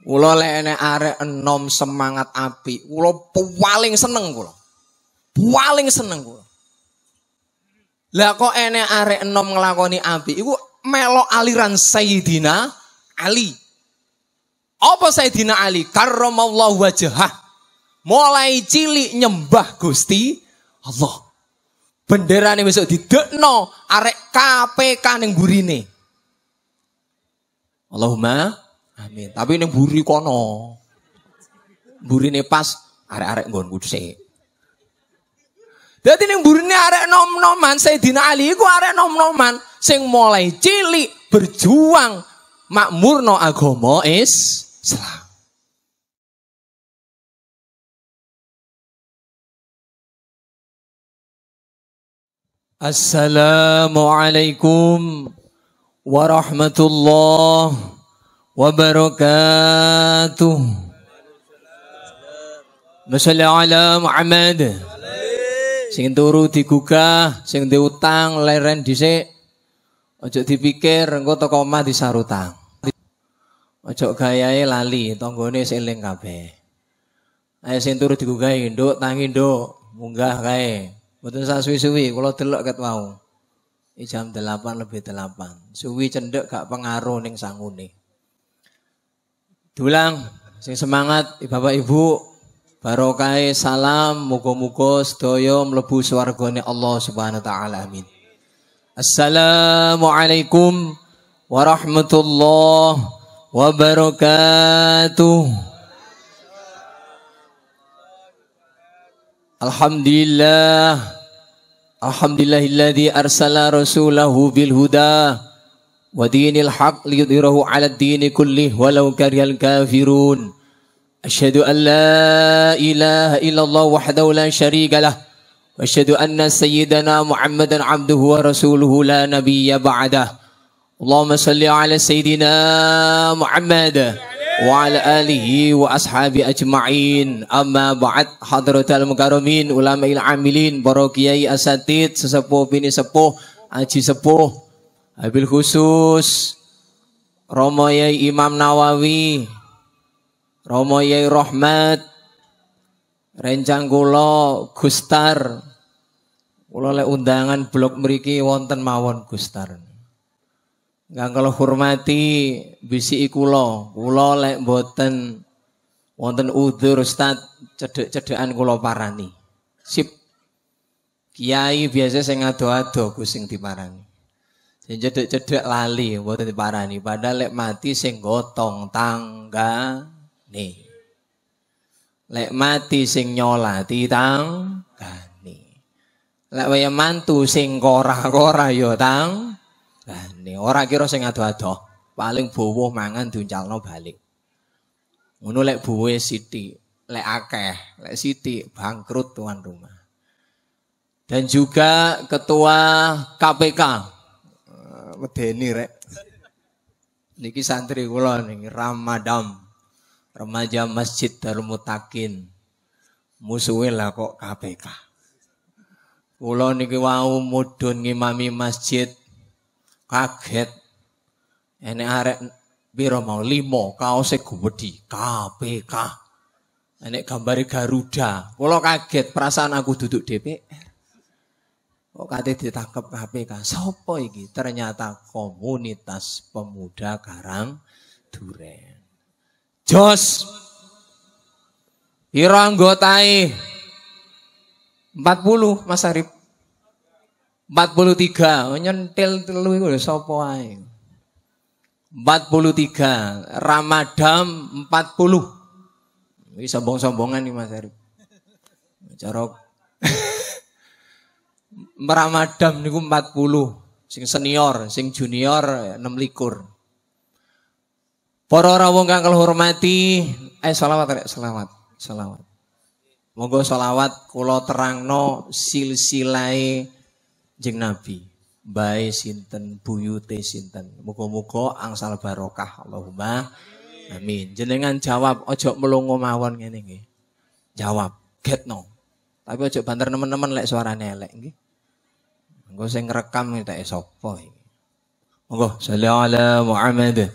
Kula lek enek arek enom semangat api, kula paling seneng kula. Paling seneng kula. Lah kok enek arek enom nglakoni api, iku melok aliran Sayyidina Ali. Apa Sayyidina Ali? Karramallahu wajah. Mulai cilik nyembah Gusti Allah. Bendera ini besok didekno arek KPK ning gurine. Allahumma Amin. Tapi ini buri kono. buri ini pas arek-arek nggonku Jadi ini buri ini arek nom-noman Sayyidina Ali itu arek nom-noman sing mulai cilik berjuang makmurno is. Islam. Assalamualaikum warahmatullahi وبركاته Masya ala Muhammad Sing turu digugah Sing diutang leren dhisik Ojo dipikir engko teko omah disarutang Ojo gayae lali tanggone seling kabeh Ayo sing turu digugah nduk tangi nduk munggah kae Mboten sak suwi-suwi kula delok ket wau jam 8 lebih 8 suwi cendek gak pengaruh ning sangune Dulang, sing semangat Bapak Ibu, barokai salam mugo-mugo sedoyo mlebu swargane Allah Subhanahu wa taala. Amin. Assalamualaikum warahmatullahi wabarakatuh. Alhamdulillah Alhamdulillahilladzi arsala rasulahu bil huda ودين الحق ليظهره على الدين كله ولو كره الكافرون أشهد أن لا إله إلا الله وحده لا شريك له وأشهد أن سيدنا محمدا عبده ورسوله لا نبي بعده اللهم صل على سيدنا محمد وعلى آله وأصحابه أجمعين أما بعد حضرة المكرمين علماء العاملين بروكيي أساتيد سسبو بني سبو أجي سبو Abil khusus Romo Yai Imam Nawawi Romo Yai Rahmat Rencang kula Gustar Kula le undangan blok meriki wonten mawon Gustar Kang kalau hormati bisi kulo kulo lek boten wonten udur stat cedek-cedekan kulo parani Sip Kiai biasa saya ngado-ado kusing parani cedek-cedek lali mboten diparani padahal lek mati sing gotong tangga nih lek mati sing tangga nih. lek waya mantu sing kora-kora ya tang nih. ora kira sing ado-ado paling bowo mangan diuncalno balik ngono lek buwe siti lek akeh lek siti bangkrut tuan rumah dan juga ketua KPK medeni rek. Niki santri kula niki Ramadam. Remaja Masjid Darul Mutakin. Musuhe lah kok KPK. Kula niki wau mudun ngimami masjid. Kaget. Enek arek biro mau limo kaose gubedi KPK. Enek gambari Garuda. Kula kaget perasaan aku duduk DPR. Kok kate ditangkap KPK? Sopo iki? Ternyata komunitas pemuda Karang Duren. Jos Piro anggotai? 40 Mas Arif. 43 nyentil telu iku sapa ae 43 Ramadam 40. Iki sombong-sombongan nih Mas Arif. Cara meramadam niku 40, sing senior, sing junior enam likur. Para rawuh kang kula hormati, eh selawat rek selawat, selawat. Monggo selawat kula terangno silsilai jeng Nabi. Bae sinten, buyute sinten. Muga-muga angsal barokah Allahumma. Amin. Jenengan jawab, ojo melongo mawon ngene nggih. Jawab, getno. Tapi ojo banter nemen-nemen lek suarane elek nggih. Engko sing ngrekam tak sapa iki. Monggo sallallahu ala Muhammad.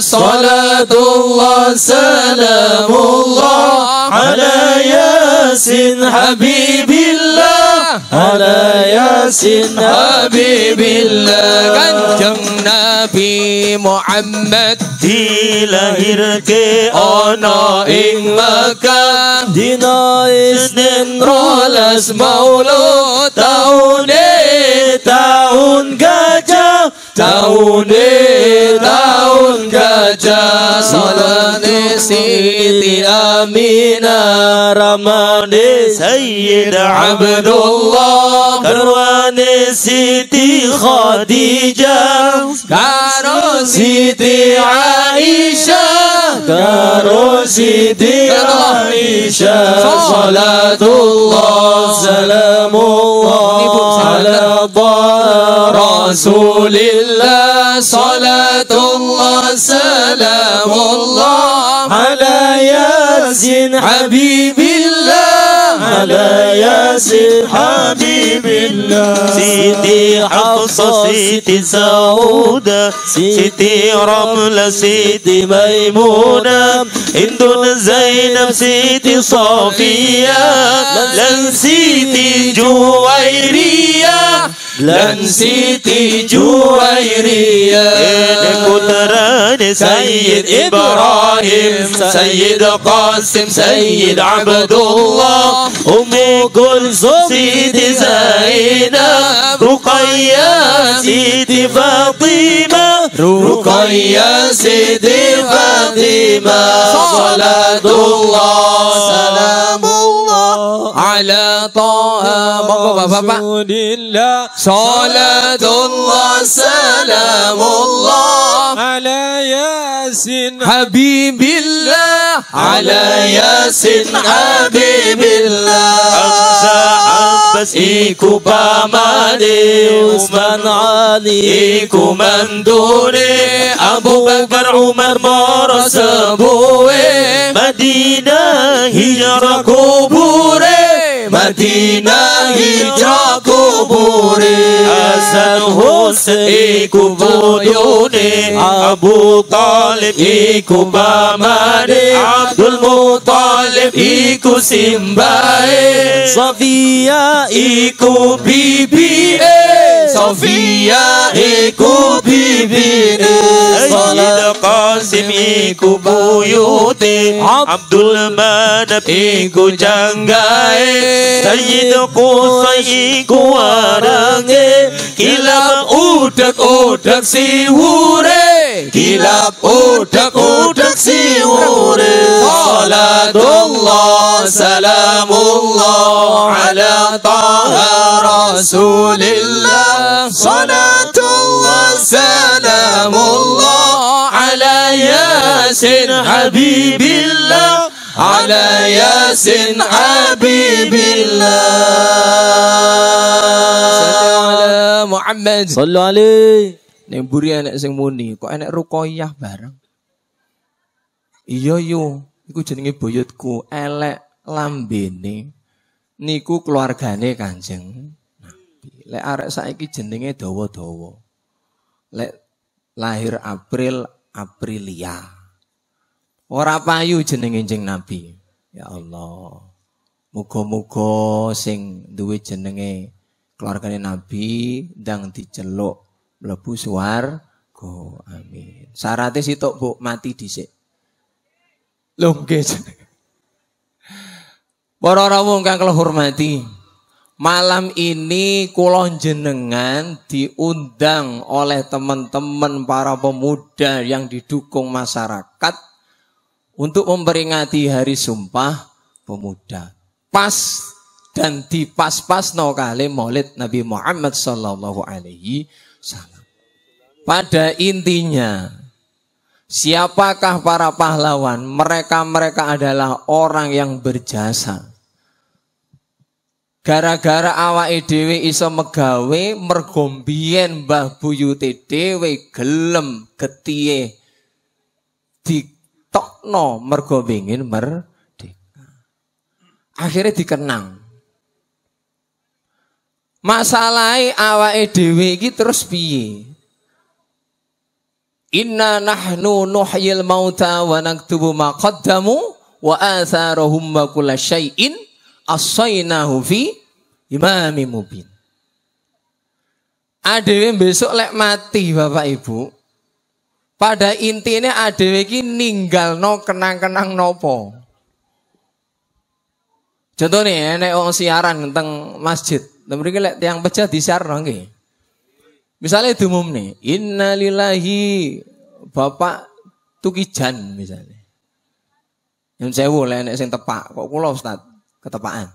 صلاة الله سلام الله على ياسين حبيب الله kanjeng Nabi Muhammad dilahirke ana ing Mekah dina Isnin rolas Maulud tahun e, gajah تاوني تاون كجا صلاني سيدي امينا رماني سيد عبد الله كرواني سيدي خديجه كارو سيدي عائشه دار سيدي عائشة صلاة الله سلام الله على رسول الله صلاة الله سلام الله على ياسين حبيبي لا يا سيد حبيب الله سيدي حفصة سيدي سعودة سيدي رملة سيدي ميمونة هند زينب سيدي صافية لن سيدي جويرية لن سيتي جويرية كتران سيد إبراهيم سيد قاسم سيد عبد الله أم كلثوم سيدي زينب رقية سيدي فاطمة رقية سيدي فاطمة صلاة الله سلام على طه رسول الله صلاة الله سلام الله على ياسين حبيب الله على ياسين حبيب الله أمسى عباس إيكو بامالي عثمان علي إيكو مندوري أبو بكر عمر مارس أبوي مدينة هجرة كوبا Madinah hijrah kubure Hasan Hussein iku Abu Talib iku pamane Abdul Muttalib iku simbae Safia iku bibie Sofia iku bibine Sayyid Qasim iku buyute Abdul Manap iku janggae Sayyid Qusay iku warange Kilap udak-udak siwure كلاب أوتك أوتك سيور صلاة الله سلام الله على طه رسول الله صلاة الله سلام الله على ياسين حبيب الله على ياسين حبيب الله صلى على محمد صلوا عليه Ning mburi enek sing muni, kok enek rukoyah bareng. Iya yo, iya. iku jenenge boyotku, elek lambene. Niku keluargane Kanjeng Nabi. Lek arek saiki jenenge dawa-dawa. Lek lahir April Aprilia. Ora payu jenenge Kanjeng Nabi. Ya Allah. Muga-muga sing duwe jenenge keluargane Nabi ndang diceluk mlebu go, Amin. Syaratnya tok Bu, mati dhisik. Lho nggih. Para rawuh kang kalau hormati. Malam ini kulon jenengan diundang oleh teman-teman para pemuda yang didukung masyarakat untuk memperingati Hari Sumpah Pemuda. Pas dan dipas-pas no kali maulid Nabi Muhammad sallallahu alaihi salam. Pada intinya, siapakah para pahlawan? Mereka-mereka adalah orang yang berjasa. Gara-gara awak dhewe iso megawe mergombien bah Mbah Buyute gelem ketie di tokno wingin merdeka. Akhirnya dikenang. Masalahi awake dhewe iki terus piye Inna nahnu nuhyil mauta wa naktubu ma qaddamu wa atharuhum wa kulla syai'in asainahu fi imami mubin. Adewe besok lek mati Bapak Ibu. Pada intinya adewe ki ninggal no kenang-kenang nopo. Contoh nih, nek wong siaran tentang masjid. Nah, mereka lek tiang pecah disiarno nggih. Misalnya itu umum nih, innalillahi bapak tukijan misalnya. Yang saya boleh nih, yang tepak, kok pulau ustad ketepaan.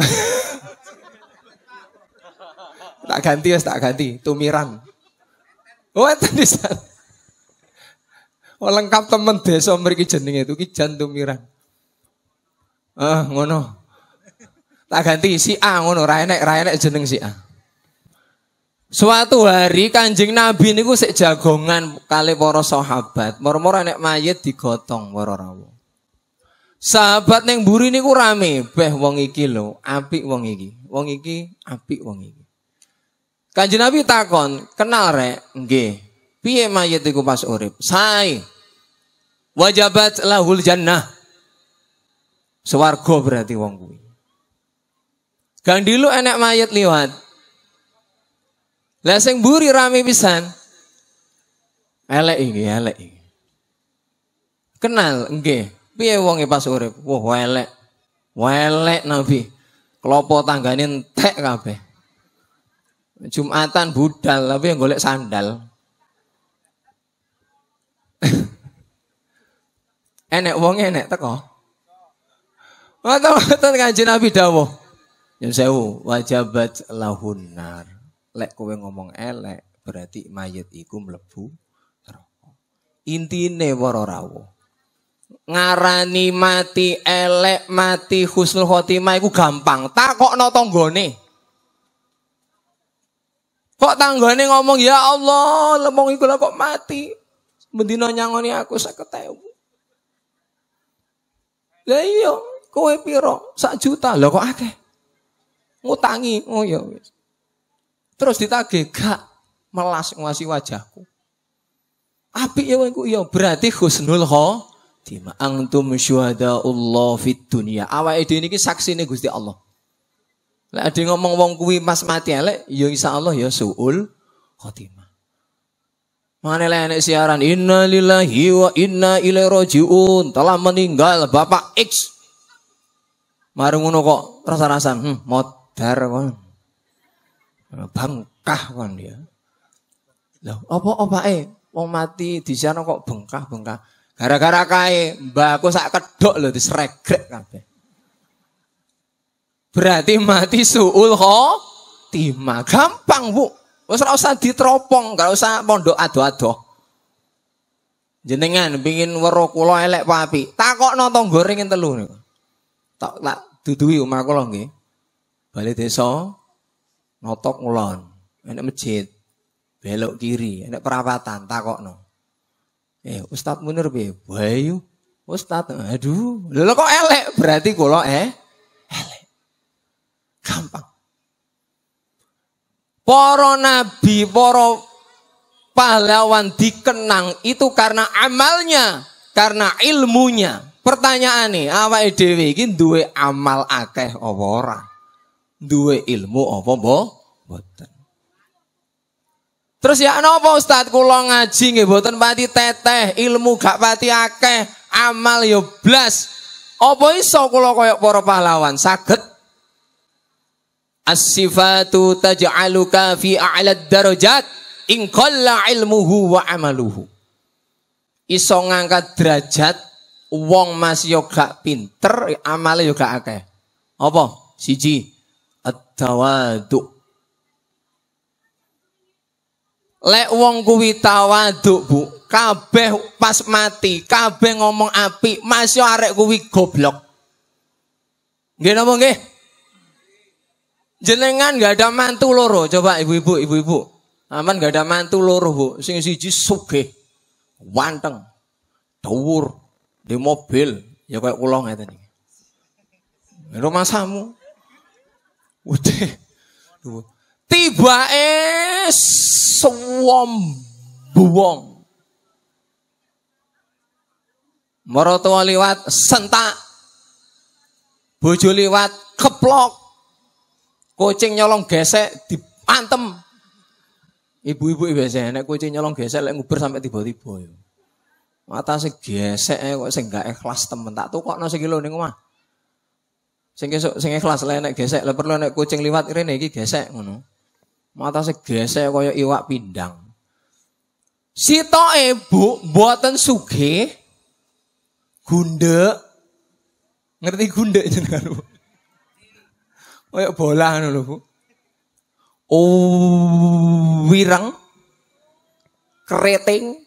tak ganti ya, tak ganti, tumiran. Oh, sana. Oh, lengkap temen desa mereka jenenge tukijan tumiran. Ah, ngono. Tak ganti si A ngono, ra enek, ra enek jeneng si A. Suatu hari Kanjeng Nabi niku sik jagongan kali para sahabat, mormor enek mayit digotong para rawu. Sahabat neng buri niku rame, beh wong iki lho, apik wong iki. Wong iki apik wong iki. Kanjeng Nabi takon, kenal rek? Nggih. Piye mayit iku pas urip? Sae. Wajabat lahul jannah. Swarga berarti wong kuwi. Gang dilu enak mayat liwat. Lah buri rame pisan. Elek iki, elek iki. Kenal nggih. Piye wonge pas urip? Wah, wow, elek. Welek Nabi. Klopo tanggane entek kabeh. Jumatan budal tapi yang golek sandal. enek wong enek teko. mata mata kanjeng Nabi dawuh. Yang saya wajabat lahunar. Lek kowe ngomong elek berarti mayat iku mlebu neraka. Intine para Ngarani mati elek, mati husnul khotimah iku gampang. Takokno tanggane. Kok tanggane ngomong ya Allah, lemong iku lah kok mati. Mendino nyangoni aku 50.000. Lah iya, kowe piro? Sak juta. Lah kok akeh? Ngutangi. Oh ya wis. Iya. Terus ditagih, gak melas ngasih wajahku. api ya wengku ya berarti husnul khotimah. Antum fit dunia dunya. itu ini saksi nih Gusti Allah. lah ada ngomong wong kuwi mas mati elek, ya Insya Allah ya suul khotimah. Mana lah enak siaran Inna lillahi wa inna ilai roji'un Telah meninggal Bapak X Marungunu kok rasa-rasan hmm, mot sadar kon. Bengkah kon dia. Loh, apa eh, wong mati di sana kok bengkah-bengkah. Gara-gara kae mbahku sak kedok lho disregrek kabeh. Berarti mati suul khotimah. Gampang, Bu. Wis ora usah diteropong, gak usah pondok ado-ado. Jenengan pingin weruh kula elek papi. Takokno tangga ring telu niku. Tak tak duduhi omah kula nggih. Balai desa notok ngulon, enak masjid, belok kiri, enak perawatan, no Eh, ustad Munir be Bayu. Iya. ustad aduh, lo kok elek? Berarti kulo eh elek. Gampang. poro nabi, poro pahlawan dikenang itu karena amalnya, karena ilmunya. Pertanyaan nih, awa edw gini duwe amal akeh apa dua ilmu apa mboten. Terus ya napa Ustaz kula ngaji nggih mboten pati teteh, ilmu gak pati akeh, amal yo ya blas. Apa iso kula koyok para pahlawan saged? As-sifatu taj'aluka fi alad darajat in qalla ilmuhu wa amaluhu. Iso ngangkat derajat wong mas yo gak pinter, amale yo gak akeh. Apa? Siji, at-tawadu. Lek wong kuwi tawaduk, Bu. Kabeh pas mati, kabeh ngomong api, masih arek kuwi goblok. Nggih napa nggih? Jenengan gak ada mantu loro, coba ibu-ibu, ibu-ibu. Aman gak ada mantu loro, Bu. Sing siji sugih, wanteng, dhuwur, di mobil, ya kayak kula ngeten iki. Rumah samu, Tiba es suwom buwong. Marotua liwat sentak. Bojo liwat keplok. Kucing nyolong gesek dipantem. Ibu-ibu biasanya nek kucing nyolong gesek lek nguber sampai tiba-tiba. Mata segesek gesek e kok sing gak ikhlas temen tak tukokno sekilo ning omah. Sing kesuk sing ikhlas le nek gesek le perlu nek kucing liwat rene iki gesek ngono. Mata gesek kaya iwak pindang. Sitoke Bu buatan suge gunde, Ngerti gundek itu Bu? kaya bola ngono lho, Bu. Oh, wirang keriting.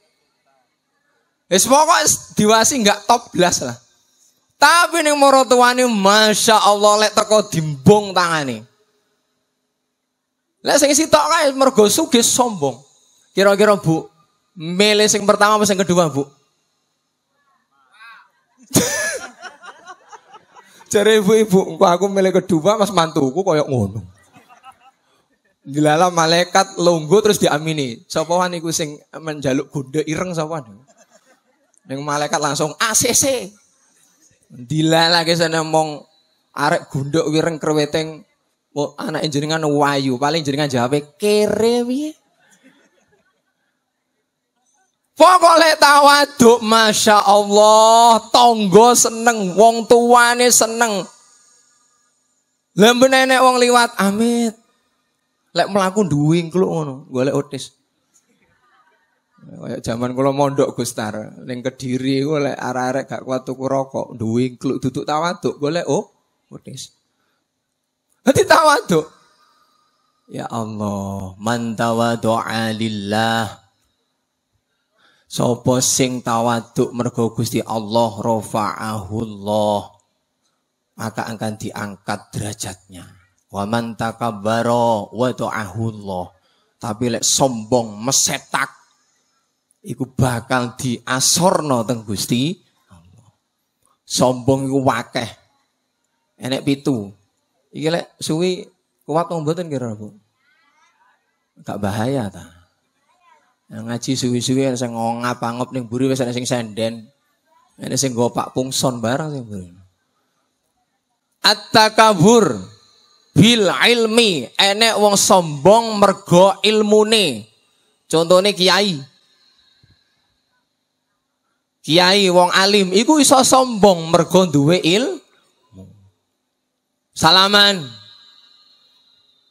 Wis pokoke diwasi nggak top blas lah. Tapi nih moro Masya Allah lek teko dimbung tangan Lek sing sitok kae mergo sombong. Kira-kira Bu, milih sing pertama apa sing kedua, Bu? Cari ibu-ibu, aku milih kedua Mas mantuku koyok ngono. Dilala malaikat longgo terus diamini. Sopohan wani iku sing menjaluk gude ireng sopohan. Yang malaikat langsung ACC lagi sana mong arek gunduk wireng kerweteng, Wah, anak jenengan wayu, paling jenengan jawab kere piye? Pokoknya tawaduk, Masya Allah, tonggo seneng, wong tuane seneng. Lemben nenek wong liwat, amit. Lek melaku duwing keluk ngono, gue lek otis. Kayak zaman kula mondok Gustar, ning Kediri iku lek arek-arek gak kuat tuku rokok, duwe kluk duduk tawaduk, golek oh, wedhis. Nanti tawaduk. Ya Allah, man tawadu'a lillah. Sopo sing tawaduk mergo Gusti Allah rafa'ahullah. Maka akan diangkat derajatnya. Wa man takabbara wa ta'ahullah. Tapi lek sombong mesetak iku bakal diasorno teng Gusti Allah. Sombong iku wakeh. Enek pitu. Iki lek suwi kuat nang mboten kira Bu. Gak bahaya ta. Yang nah, ngaji suwi-suwi ana sing ngongap-ngongap ning buri wis ana sing senden. Ana sing gopak pungson barang sing buri. At-takabur bil ilmi enek wong sombong mergo ilmune. Contohnya kiai, kiai wong alim iku iso sombong mergo duwe ilmu. Salaman.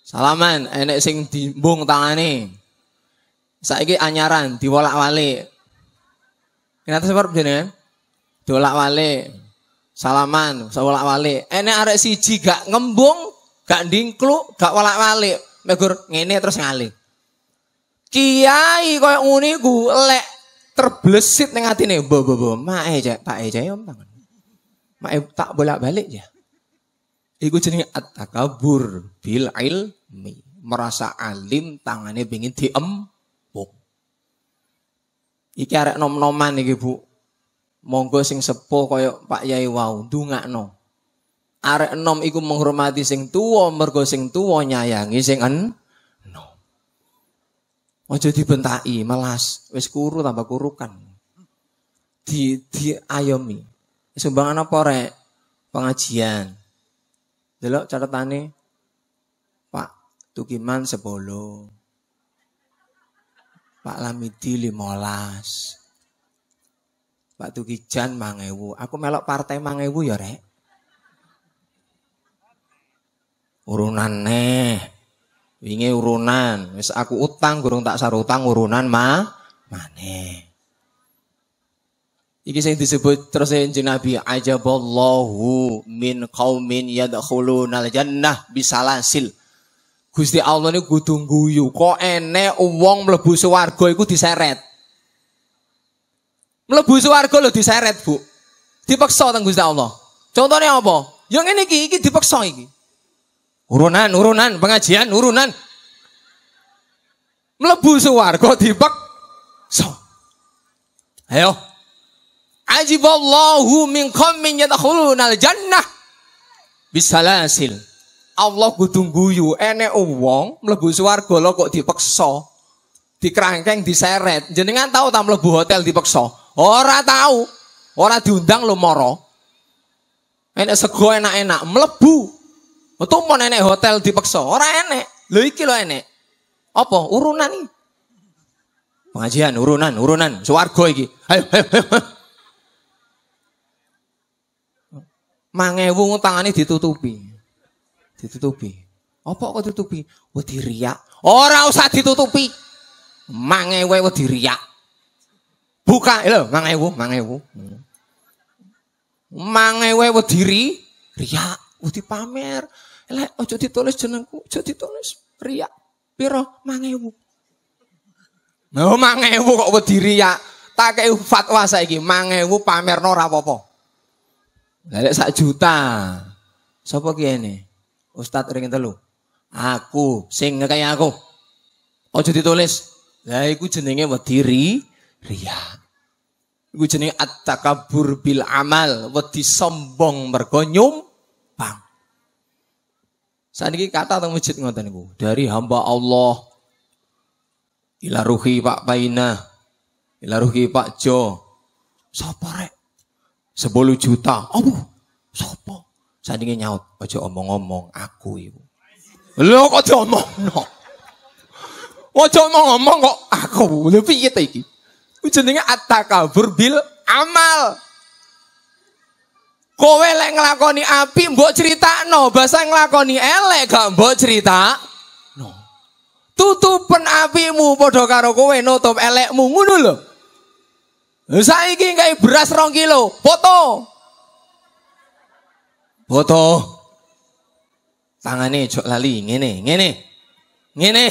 Salaman enek sing dimbung tangane. Saiki anyaran diwolak wale. Kenapa sebab jenengan? Diwolak wale, Salaman, sawolak wale. Enek arek siji gak ngembung, gak ndingkluk, gak wolak-walik. Megur ngene terus ngalih. Kiai koyo ngene iku lek terblesit ning atine, bo bo mbok, mae cek, tak e cek om ya, tangan." Mae tak bolak-balik ya. Iku jenenge at-takabur bil ilmi. Merasa alim tangannya pengin diempuk. Iki arek nom-noman iki, Bu. Monggo sing sepo, kaya Pak Yai wau no. Arek nom, iku menghormati sing tuwa mergo sing tuwa nyayangi sing an. Ojo dibentai, malas. Wis kuru tambah kurukan. Di diayomi. Sumbangan apa rek? Pengajian. Delok catatane Pak Tukiman sebolo. Pak Lamidi limolas. Pak Tukijan mangewu. Aku melok partai mangewu ya rek. nih wingi urunan, wis aku utang gurung tak sarutang urunan ma mana? Iki sing disebut terus jeneng Nabi ajaballahu min qaumin yadkhulunal jannah lansil, Gusti Allah niku kudu guyu, kok enek wong mlebu swarga iku diseret. Mlebu swarga lho diseret, Bu. Dipaksa teng Gusti Allah. Contohnya apa? Yang ini iki, iki dipaksa iki. Urunan, urunan, pengajian, urunan. Melebu suwargo dibek. So. Ayo. Ajiballahu min qawmin yadakhulunal bisa Bisalasil. Allah gudung guyu ene wong mlebu suar lo kok dipeksa. dikerangkeng diseret. Jenengan tahu tak mlebu hotel dipeksa? Ora tahu. Ora diundang lo moro. Enak sego enak-enak mlebu Metu oh, mau nenek hotel dipaksa, orang enek. lo iki lo enek. Apa? Urunan iki. Pengajian, urunan, urunan. Suwargo iki. Ayo, ayo, ayo. Mangewu tangane ditutupi. Ditutupi. Apa kok ditutupi? Wedi riak. Ora usah ditutupi. Mangewe wedi riak. Buka lho, mangewu, mangewu. wo wedi riak, wedi pamer. Lek ojo ditulis jenengku, ojo ditulis ria, Piro mangewu. Oh mangewu kok wedi ria. Tak kei fatwa saiki mangewu pamer Nora apa-apa. Lek sak juta. Sapa ki ini? Ustadz ring telu. Aku sing kaya aku. Ojo ditulis. Lek, iku jenengnya wedi ri riak. Iku at-takabur bil amal, wedi sombong bergonyum. Saat ini kata tentang masjid ngatain ibu Dari hamba Allah ilaruki Pak Paina, ilaruki Pak Jo. sopore rek? 10 juta. siapa? Saat ini nyaut, aja omong-omong aku ibu lo kok no? mau omong-omong kok aku. lebih gitu ini iki? Jenenge at bil amal. Kowe lek nglakoni api mbok critakno, basa nglakoni elek gak mbok No. Tutupen apimu padha karo kowe nutup elekmu ngono lho. Saiki kayak beras rong kilo, foto. Foto. Tangane jok lali, ngene, ngene. Ngene.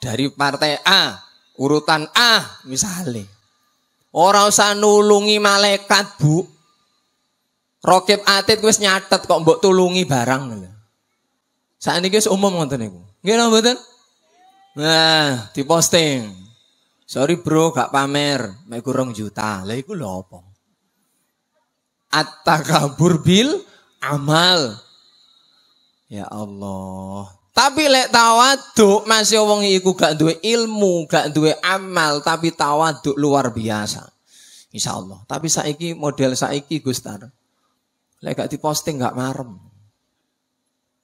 Dari partai A, urutan A misalnya. Orang usah nulungi malaikat, Bu. Rokib Atit wis nyatet kok mbok tulungi barang lho. Saiki wis umum ngoten niku. Nggih napa mboten? Nah, di posting. Sorry bro, gak pamer. Mek kurang juta. Lah iku lho apa? At-takabur bil amal. Ya Allah. Tapi lek tawaduk masih wong iku gak duwe ilmu, gak duwe amal, tapi tawaduk luar biasa. Insya Allah. Tapi saiki model saiki Gustar Lek gak diposting gak marem.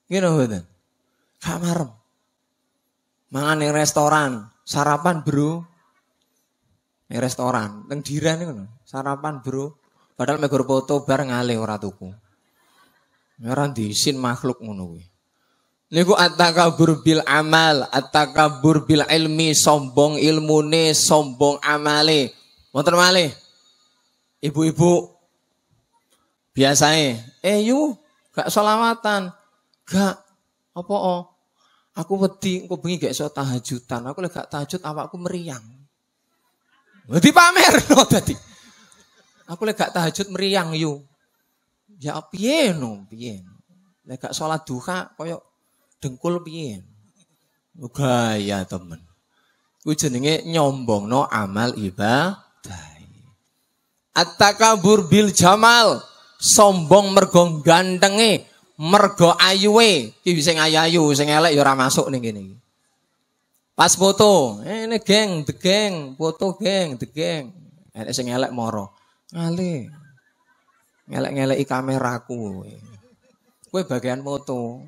Gitu betul. Gak marem. Mangan yang restoran, sarapan bro. Yang restoran, yang diran itu. Sarapan bro. Padahal megur foto bareng ngale ora tuku. Ora diisin makhluk ngono kuwi. Niku atakabur bil amal, atakabur bil ilmi, sombong ilmune, sombong amale. Wonten malih. Ibu-ibu Biasanya, eh yu, gak salawatan, Gak, apa oh? Aku wedi, aku bengi gak iso tahajutan. Aku lagi gak tahajud, awakku meriang. Wedi pamer no tadi. Aku lagi gak tahajud meriang yu. Ya piye no, piye. Lagi gak sholat duha, koyok dengkul piye. Gaya temen. Ku jenenge no amal ibadah. At-takabur bil jamal sombong mergo gandenge, mergo ayuwe. Ki sing ayu-ayu, sing elek ya ora masuk ning kene iki. Pas foto, eh, ini geng, degeng, foto geng, degeng. elek sing elek moro. Ngale. Ngelek-ngeleki kameraku. Kowe bagian foto.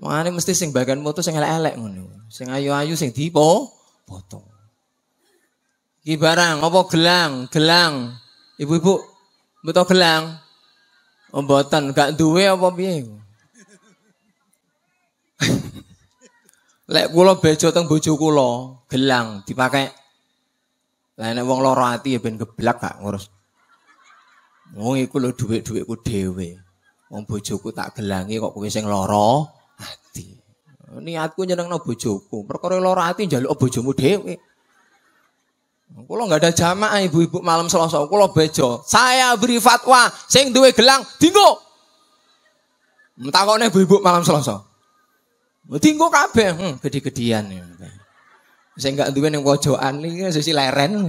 Mana mesti sing bagian foto sing elek-elek ngono. Sing ayu-ayu sing dipo foto. Iki barang apa gelang, gelang. Ibu-ibu, betul gelang. Oh, mboten gak duwe apa piye Lek kula bejo teng bojo kula, gelang dipakai. Lah nek wong lara ati ya ben geblak gak ngurus. Wong iku lho dhuwit-dhuwitku dhewe. Wong bojoku tak gelangi kok kowe sing lara ati. Niatku nyenengno bojoku, perkara lara ati njaluk bojomu dhewe. Kalau nggak ada jamaah ibu-ibu malam selasa, kalau bejo, saya beri fatwa, sing duwe gelang, tinggok. Entah nih ibu-ibu malam selasa. tinggok kabeh, hmm, gede gedean Ya. Saya nggak duwe yang pojokan ini, ya sisi leren.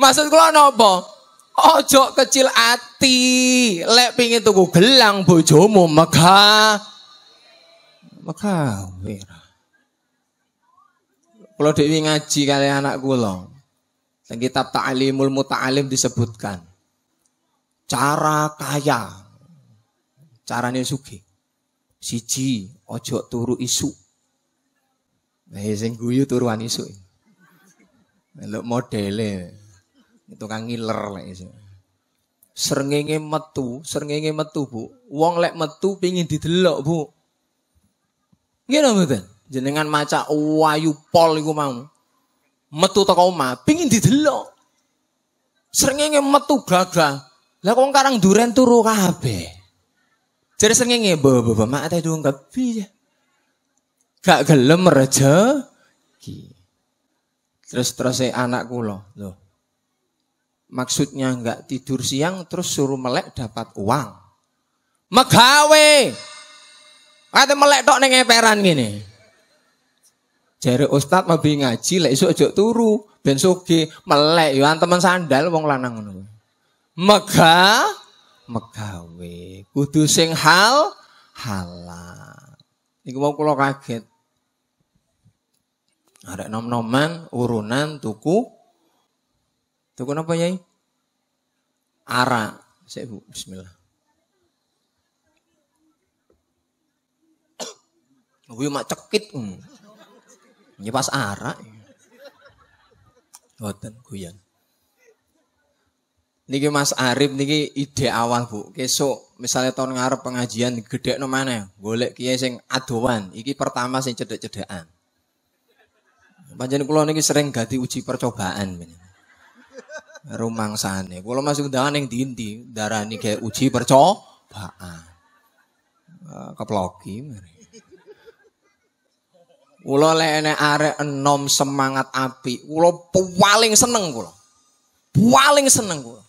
Maksud kalau nopo, ojo kecil hati, lek pingin tuku gelang bojomu megah. Megah, wira. Kalau Dewi ngaji kali anak kula. Teng kitab ta'alimul Muta'alim disebutkan cara kaya. caranya sugi. Siji, ojo turu isu. Nah, ya sing guyu turuan isu. Lek modele kan ngiler lek ya isu. Srengenge metu, srengenge metu, Bu. Wong lek metu pengin didelok, Bu. Ngene mboten? Jenengan maca wayu pol iku mau. Metu teko omah, pingin didelok. Srengenge metu gagah. Lah kok karang duren turu kabeh. Jadi srengenge bapak-bapak mak teh dong kepiye. Ya. Gak gelem rezeki. Terus terus e anak kula, loh. Maksudnya gak tidur siang terus suruh melek dapat uang. Megawe. Ada melek tok neng eperan gini. Jare ustad mau ngaji lek esuk aja turu ben soge melek yo teman sandal wong lanang ngono. Mega megawe kudu sing hal halal. Iku mau kula kaget. Ada nom-noman urunan tuku tuku apa yai? Ara, Sik bu, bismillah. Wih mak cekit. Hmm. Ya, pas arak. Boten guyon. Niki Mas Arif niki ide awal Bu. Besok misalnya tahun ngarep pengajian gede no mana? Golek kiai sing aduan. Iki pertama sing cedek-cedekan. Panjang pulau niki sering ganti uji percobaan. Rumang sana. Kulo masuk undangan yang diinti. Darah niki uji percobaan. Kaplokim. Kula lek enek arek enom semangat api, kula paling seneng kula. Paling seneng kula.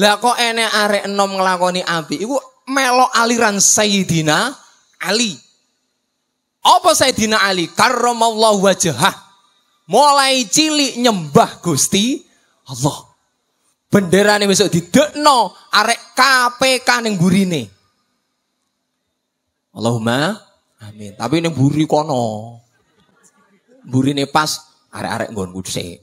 Lah kok enek arek enom nglakoni api, iku melok aliran Sayyidina Ali. Apa Sayyidina Ali? Karramallahu wajhah. Mulai cilik nyembah Gusti Allah. Bendera ini besok didekno arek KPK ning burine. Allahumma Amin. Tapi ini buri kono. buri ini pas arek-arek se.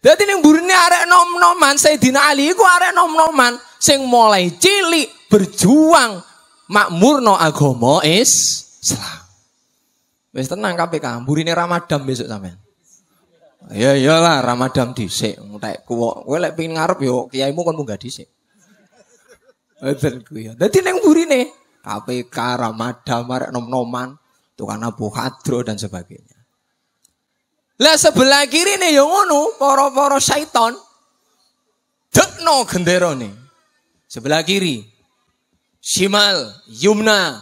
Jadi ini buri ini arek nom-noman Sayyidina Ali itu arek nom-noman sing mulai cilik berjuang makmurno is. Islam. Wis tenang KPK, burine Ramadan besok sampean. Ya iyalah Ramadan dhisik, entek kuwok. Kowe lek pengin ngarep yo ya, kiaimu kon munggah dhisik. Ngoten kuwi. Ya. Dadi ning burine KPK, Ramada, marek nom-noman, tukang Abu dan sebagainya. Lah sebelah kiri nih yang ngono, poro-poro syaiton. Dekno gendero nih. Sebelah kiri. Simal Yumna.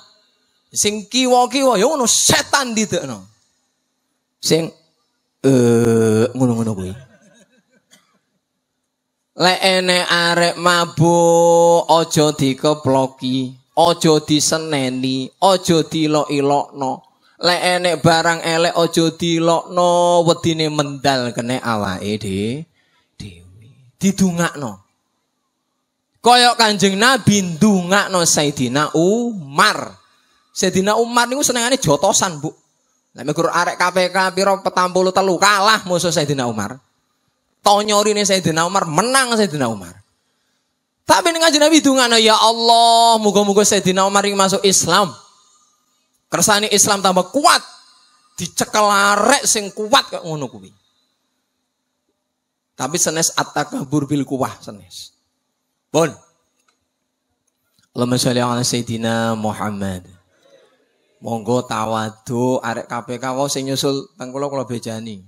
Sing kiwa-kiwa yang ngono setan di dekno. Sing eh ngono-ngono gue. Lek ene arek mabuk ojo dikeploki. Ojo diseneni, ojo dilok no, le enek barang elek ojo dilokno, wedine mendal kene awake ide, dewi. no. Koyok Kanjeng Nabi ndungakno Sayyidina Umar. Sayyidina Umar niku senengane jotosan, Bu. Lek mikur arek KPK pira 43 kalah musuh Sayyidina Umar. Tonyorine Sayyidina Umar menang Sayyidina Umar. Tapi dengan Nabi dungana ya Allah, moga-moga Sayyidina Umar masuk Islam. kersani Islam tambah kuat. Dicekel arek sing kuat ke ngono kuwi. Tapi senes at-takabur bil kuwah senes. Bon. Allahumma sholli ala Sayyidina Muhammad. Monggo tawadu arek KPK wau sing nyusul teng kula bejani.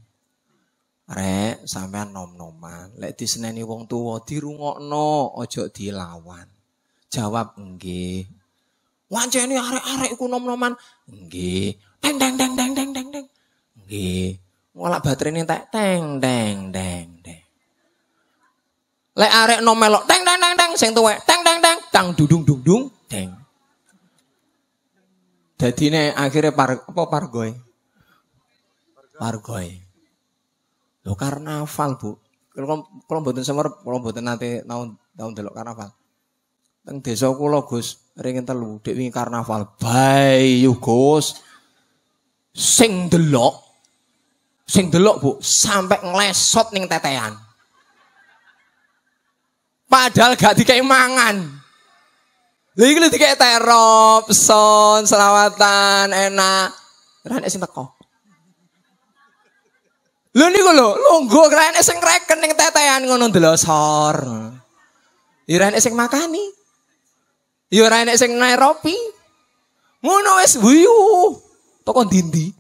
Rek, sampean nom-noman, lek diseneni wong tuwa dirungokno, ojo dilawan. Jawab nggih. Wancene arek-arek ku nom-noman. Nggih. Teng teng teng teng teng teng teng. Nggih. Ngola baterene tak teng teng teng teng. Lek arek nom melok teng teng teng teng sing tuwek teng teng teng tang dudung dung dung teng. Dadine akhirnya par apa pargoy? Pargoy. Loh karnaval, Bu. Kalau kalau buatin semar, kalau buatin nanti tahun tahun delok karnaval. Teng desa kula, Gus, ringin telu dek wingi karnaval. Bayu, Gus. Sing delok sing delok, Bu, sampai ngelesot ning tetean. Padahal gak dikai mangan. Lha iki lho terop, son, selawatan, enak. Ra nek teko. Lho niku lho, lungguh raene sing reken ning tetean ngono ndelosor. Ya raene sing makani. Ya raene sing neropi. Ngono wis wuyu. Toko dindi.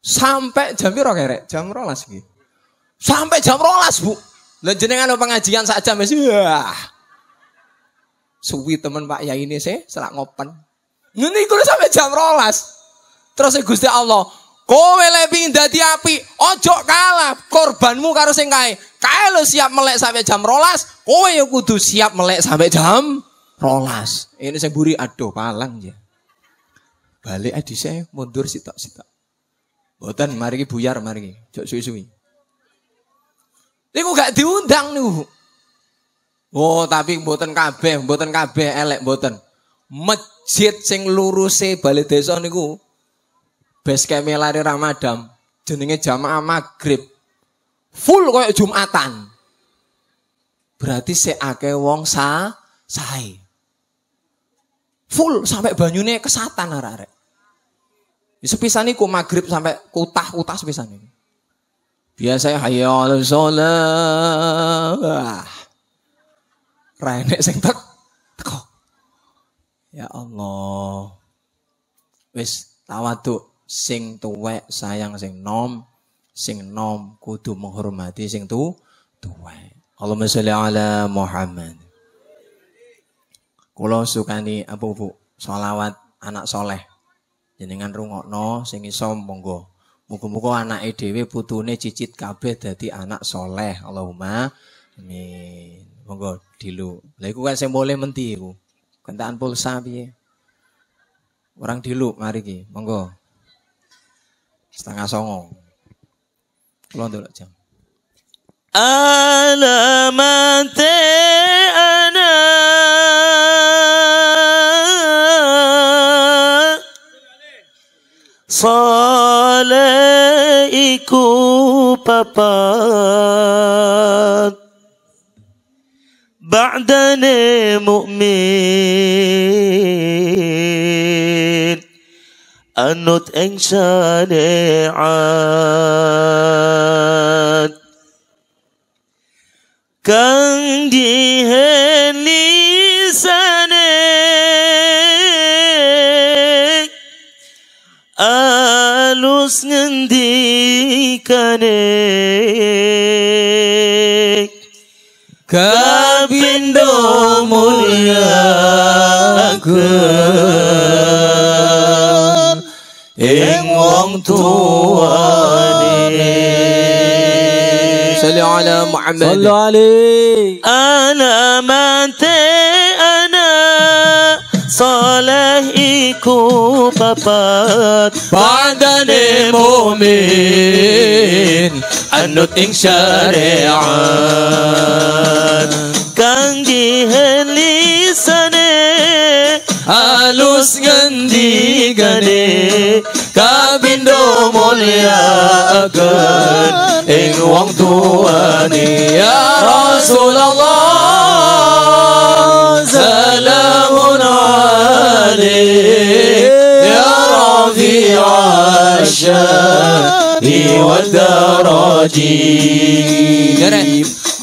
Sampai jam piro kerek? Jam 12 iki. Sampai jam 12, Bu. Lah jenengan pengajian sak jam wis ya. Suwi temen Pak Yai ini sih, selak ngopen. Ngene iku sampai jam 12. Terus Gusti Allah, Kowe le pengin dadi api, ojo kalah korbanmu karo sing kae. Kae lo siap melek sampai jam rolas, kowe ya kudu siap melek sampai jam rolas. Ini saya buri ado palang ya. Balik adi saya mundur tak sitok tak. Boten mari ki buyar mari ki. Jok suwi-suwi. Niku gak diundang nih. Oh, tapi mboten kabeh, mboten kabeh elek mboten. Masjid sing se balik desa niku Basecamp lari Ramadan. Jenenge jamaah maghrib. Full kayak Jumatan. Berarti seake wong sa sae. Full sampai banyune kesatan arek-arek. Sepisan iku maghrib sampai kutah-kutah sepisan ini. Biasa ya allah, ya sholat. Rene sing tek teko. Ya Allah. Wis tawaduk sing tuwek sayang sing nom, sing nom kudu menghormati sing tu tuwek. Allahumma sholli ala Muhammad. Kula sukani apa Bu? Salawat anak soleh. Jenengan no sing iso monggo. Muga-muga anake dhewe putune cicit kabeh dadi anak soleh. Allahumma amin. Monggo dilu. Lah iku kan sing boleh menti iku. Kentaan pulsa piye? Orang dilu mari ki. Monggo. Setengah songong. Kalau ndelok jam. Alamate ana Salaiku papat Ba'dane mu'min anut ing syariat kang diheli sanek alus ngendikane kabindo mulya orang tuane Salli ala Muhammad Salli alaihi Ana mate ana صالح إيكو قبات بعدني مؤمن أنت إن شريعات كان جهلي سنة halus gandigane kabindo mulia akan ing wong tuani ya Rasulullah salamun ali ya rafi'a الشان والدرج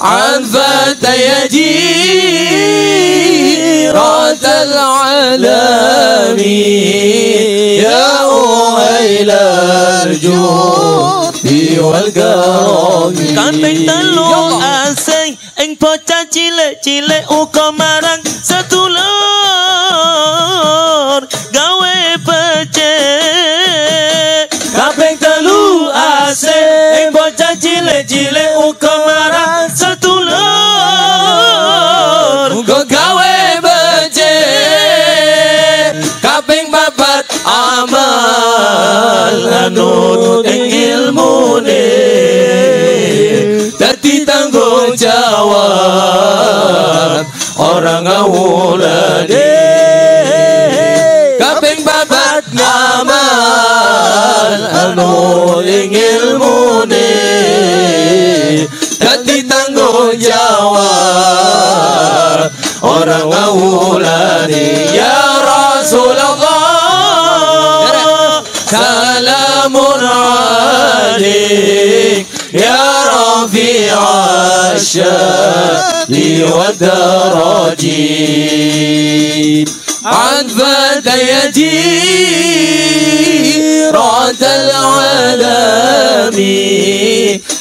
عن فتى يجيب رأس العالم يا ويل أرجو Kanteng telu asing, ing bocah cilik cilik uko marang setule amal anut ing ilmune عليك يا رفيع الشان والدراجيم عن فدى يدي رعد العالم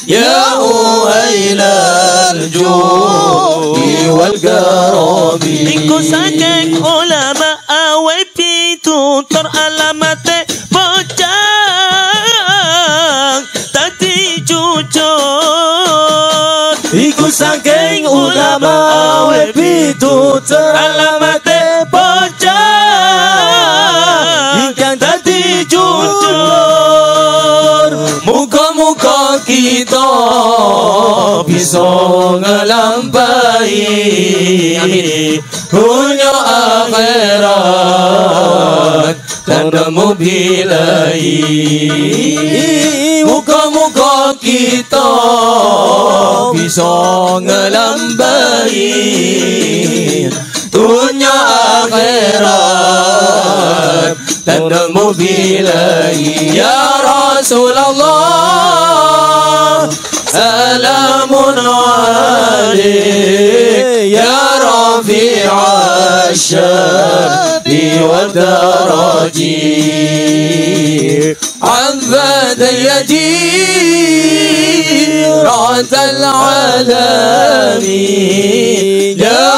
يا أهيل الجود والكرم منكم سكك علماء وبيتوا طرأ duta alamate bocha ingkang dadi jujur muka muka kita bisa ngelampai dunia akhirat dan mobilai muka muka kita iso ngelambai dunya akhirat tanmu bilahi ya Rasulullah salamun alaik ya Rafi الشاب والدرجي عن ذا اليتيم سيرة العالمين يا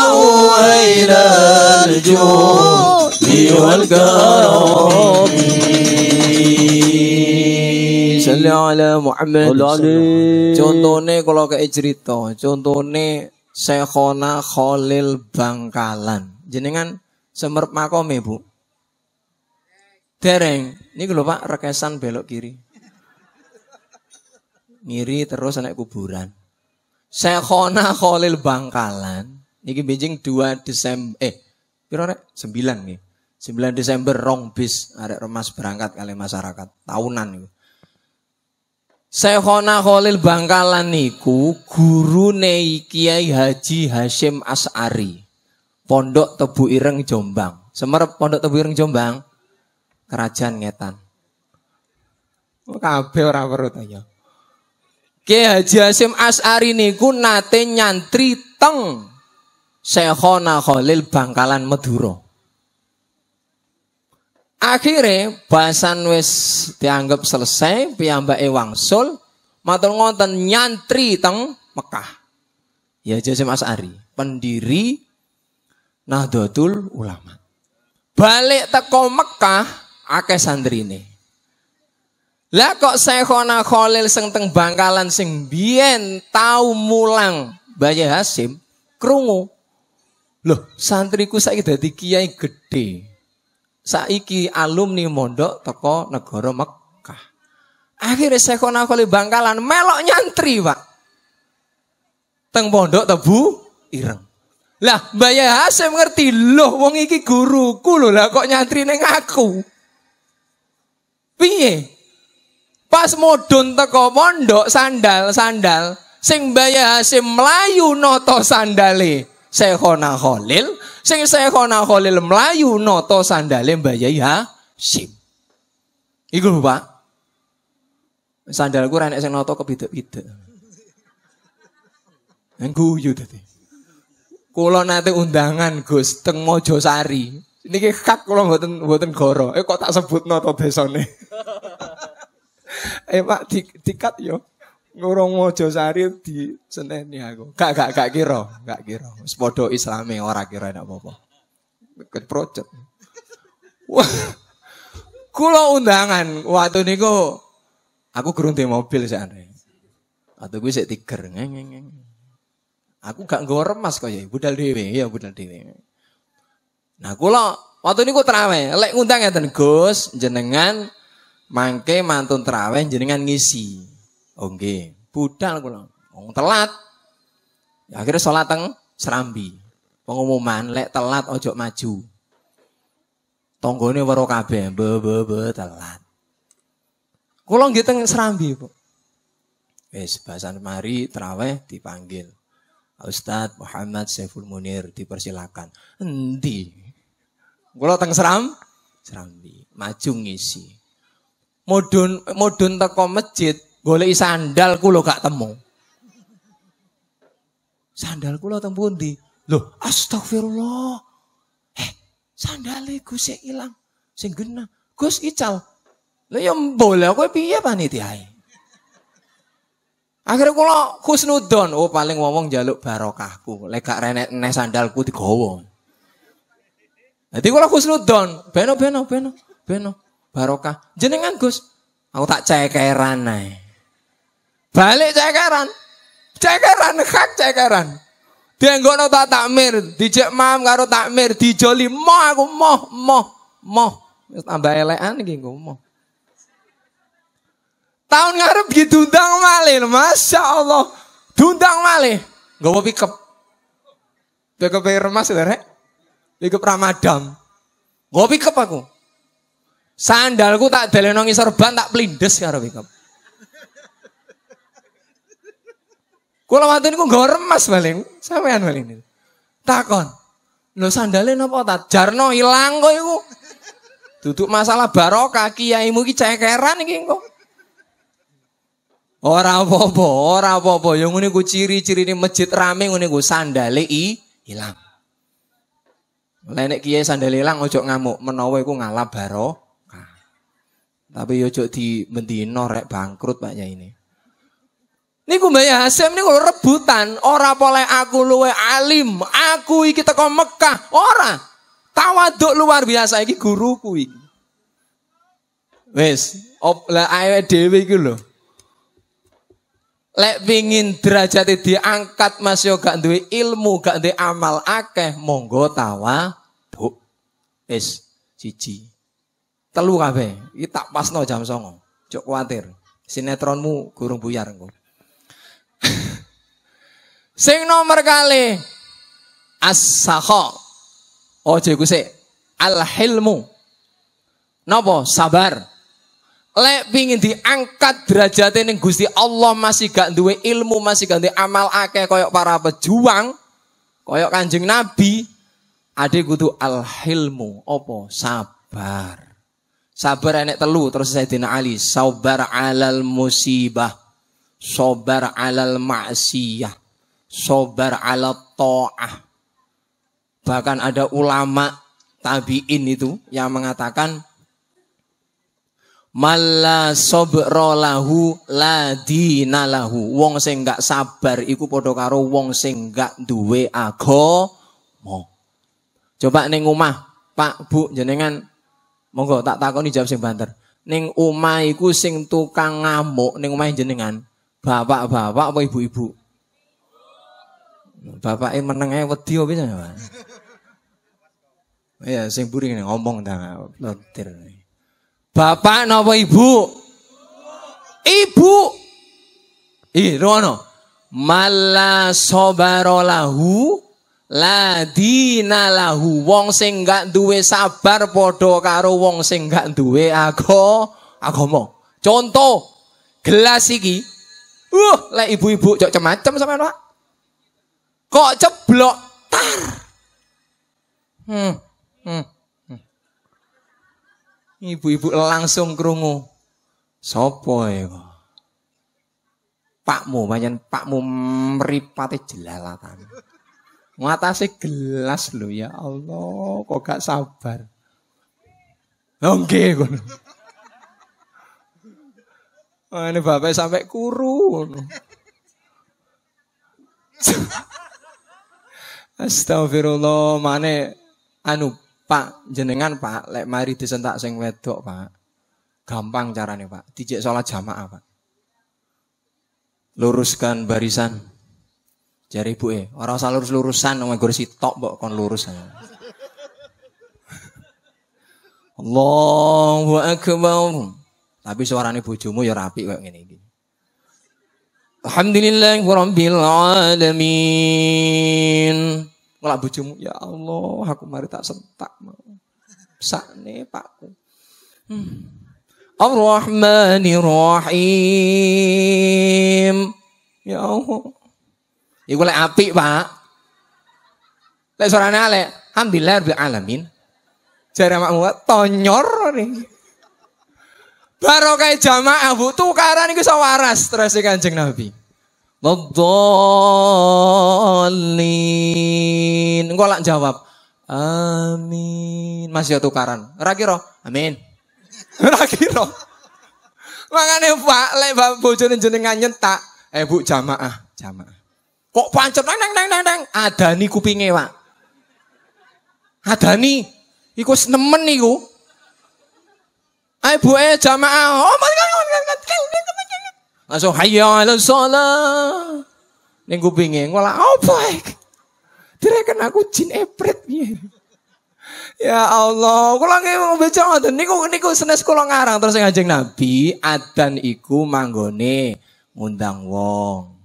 أهيل الجود والكرم صل على محمد contohnya kalau kayak cerita contohnya Sekhona Khalil Bangkalan jenengan semerp makome ya, bu dereng ini lho pak rekesan belok kiri ngiri terus anak kuburan. Saya kona kholil Bangkalan, ini bincang 2 Desember eh kira rek? 9 nih. 9 Desember rong bis arek remas berangkat kali masyarakat tahunan Saya kona kholil Bangkalan niku nei Kiai Haji Hashim As'ari. Pondok Tebu Ireng Jombang. Semerep Pondok Tebu Ireng Jombang. Kerajaan Ngetan. Kabeh ora tanya. ya. Ki Haji Hasyim As'ari niku nate nyantri teng Syekhona Khalil Bangkalan Madura. Akhirnya bahasan wis dianggap selesai piyambake wangsul matur ngonten nyantri teng Mekah. Ya Haji Hasyim As'ari, pendiri Nahdlatul Ulama. Balik teko Mekah akeh santrine. Lah kok Syekhona Khalil sing teng Bangkalan sing biyen tau mulang Bayi Hasim krungu. Loh, santriku saiki dadi kiai gede. Saiki alumni mondok teko negara Mekkah. Akhirnya Syekhona Khalil Bangkalan melok nyantri, Pak. Teng pondok tebu ireng. Lah, Bayi Hasim ngerti, loh wong iki guruku lho, lah kok nyantri ning aku. Piye? Pas mudun teko pondok sandal-sandal sing Mbah Hasim melayu noto sandale Sehona Holil, sing Sehona Holil melayu noto sandale Mbah Hasim. Iku lupa. Sandal gue renek sing noto kebidek-bidek. yuda ti. kalau nanti undangan Gus teng Mojosari. Niki kak kalau buatin buatin goro. Eh kok tak sebut noto besone? eh Pak di, dikat yo. Ngurung sari di Seneni aku. Gak gak gak kira, gak kira. Wis islami islame ora kira enak apa-apa. Keprocet. Wah. Kula undangan waktu niku aku gerung mobil seandainya Atau gue sik tiger ngengengeng Aku gak nggo remas ya budal dewi ya budal dewi Nah lo waktu niku trawe, lek ngundang ngeten Gus jenengan Mangke mantun teraweh jenengan ngisi. oke. Oh, Pudal budal kula. Wong telat. akhirnya sholat teng Serambi. Pengumuman lek telat ojok maju. Tonggone waro kabeh, be be be telat. Kula nggih teng Serambi, Bu. Wis bahasan mari teraweh dipanggil. Ustadz Muhammad Saiful Munir dipersilakan. Endi? Kula teng Seram Serambi, maju ngisi modun modun teko masjid boleh sandal kula gak temu. Sandal kula teng pundi? astagfirullah. Eh, sandale Gus sik ilang. Sing gena Gus ical. Lha ya mbola aku piye panitia Akhirnya kula khusnudon, oh paling ngomong jaluk barokahku, lek gak renek nes sandalku digawa. Dadi kula nudon beno beno beno beno barokah. Jenengan Gus, aku tak cekeran nae. Balik cekeran. Cekeran hak cekeran. Dienggono tak takmir, dijek mam karo takmir, dijoli moh aku moh moh moh. tambah elean gini gue moh. Tahun ngarep dundang malih, Masya Allah. Dundang malih. pikap, pikep. Pikep remas lho rek. Pikep Ramadan. Gak pikap aku. Sandalku tak delenongi ngisor ban tak pelindes ya Robi kamu. Kula waktu niku nggo remes baling, sampean baling niku. Takon. lo sandale napa tak Jarno hilang kok iku. tutup masalah barokah kiaimu iki cekeran iki engko. Ora apa-apa, ora apa-apa. Ya ngene ku ciri ciri ini masjid rame ngene ku sandale i hilang, Lenek kiai sandale ilang ojo ngamuk, menawa iku ngalah barok. Tapi yo di mendino rek bangkrut Pak Nyai ini. Niku sem ini kalau rebutan, Orang boleh aku luwe alim, aku iki teko Mekah, ora. Tawaduk luar biasa iki guruku iki. Wes, op lah awake dhewe iki lho. Lek pingin itu diangkat Mas yo gak duwe ilmu, gak duwe amal akeh, monggo tawa bu es cici. Telu kafe, kita tak pasno jam songo, cok khawatir. Sinetronmu gurung buyar engko. Sing nomor kali asaho, sakha Ojo iku Al-hilmu. nopo Sabar. Lek pingin diangkat derajat ini Gusti Allah masih gak duwe ilmu, masih gak duwe amal akeh koyok para pejuang, koyok Kanjeng Nabi, ade kudu al-hilmu, opo Sabar. Sabar enek telu terus saya Sayyidina Ali, sabar alal musibah, sabar alal maksiyah, sabar alal ta'ah. Bahkan ada ulama tabi'in itu yang mengatakan Malla lahu la dinalahu. Wong sing gak sabar iku padha karo wong sing gak duwe agama. Coba ning omah, Pak, Bu, jenengan Monggo tak takoni jawab sing banter. Ning omah iku sing tukang ngamuk ning omah jenengan. Bapak-bapak apa ibu-ibu? bapak meneng ae wedi bisa ya? Pak? Iya, sing buri ini ngomong dah, lontir. Bapak napa ibu? Ibu. Ih, rono. Mala lahu Ladina lahu wong sing gak duwe sabar padha karo wong sing gak duwe aku agama. Contoh gelas iki. Uh, lek ibu-ibu cok cemacem sama Pak. Kok ceblok tar. Hmm. Hmm. hmm. Ibu-ibu langsung kerungu, Sopo ya Pakmu, banyak pakmu meripati jelalatan. Ngatasi gelas lo ya Allah, kok gak sabar. Nggih Oh, Ini bapak sampai kuru. Astagfirullah, mana anu Pak jenengan Pak lek mari disentak sing wedok Pak. Gampang caranya Pak. Dijek sholat jamaah Pak. Luruskan barisan. Jari eh, orang usah lurus-lurusan wong nggo sitok mbok kon lurus. Allahu akbar. Tapi suaranya bujumu ya rapi koyo ini. Alhamdulillah, rabbil alamin. Ngelak bujumu, ya Allah, aku mari tak sentak Sakne pakku. Hmm. Ar-Rahmanir Rahim. Ya Allah. Iku lek api Pak. Lek suarane elek, alhamdulillah bi alamin. Jare makmu tonyor nih. kayak jamaah Bu tukaran iku iso waras terus e, Kanjeng Nabi. Nodolin, Engko lak jawab, amin. Masih tukaran. Rakiro, amin. Rakiro, makanya Pak lek bojone jenengan nyentak, eh Bu jamaah, jamaah. Kok pancet neng nang nang nang ada nih kupinge, Pak. nih Iku nemen niku. Ayo buaya jamaah. Oh, Langsung hayya ala sholat. neng kupingnya ngolah opo tidak Direken aku jin epret Ya Allah, nggak mau mbeca ngoten niku niku senes kula ngarang terus ngajeng Nabi adan iku manggone ngundang wong.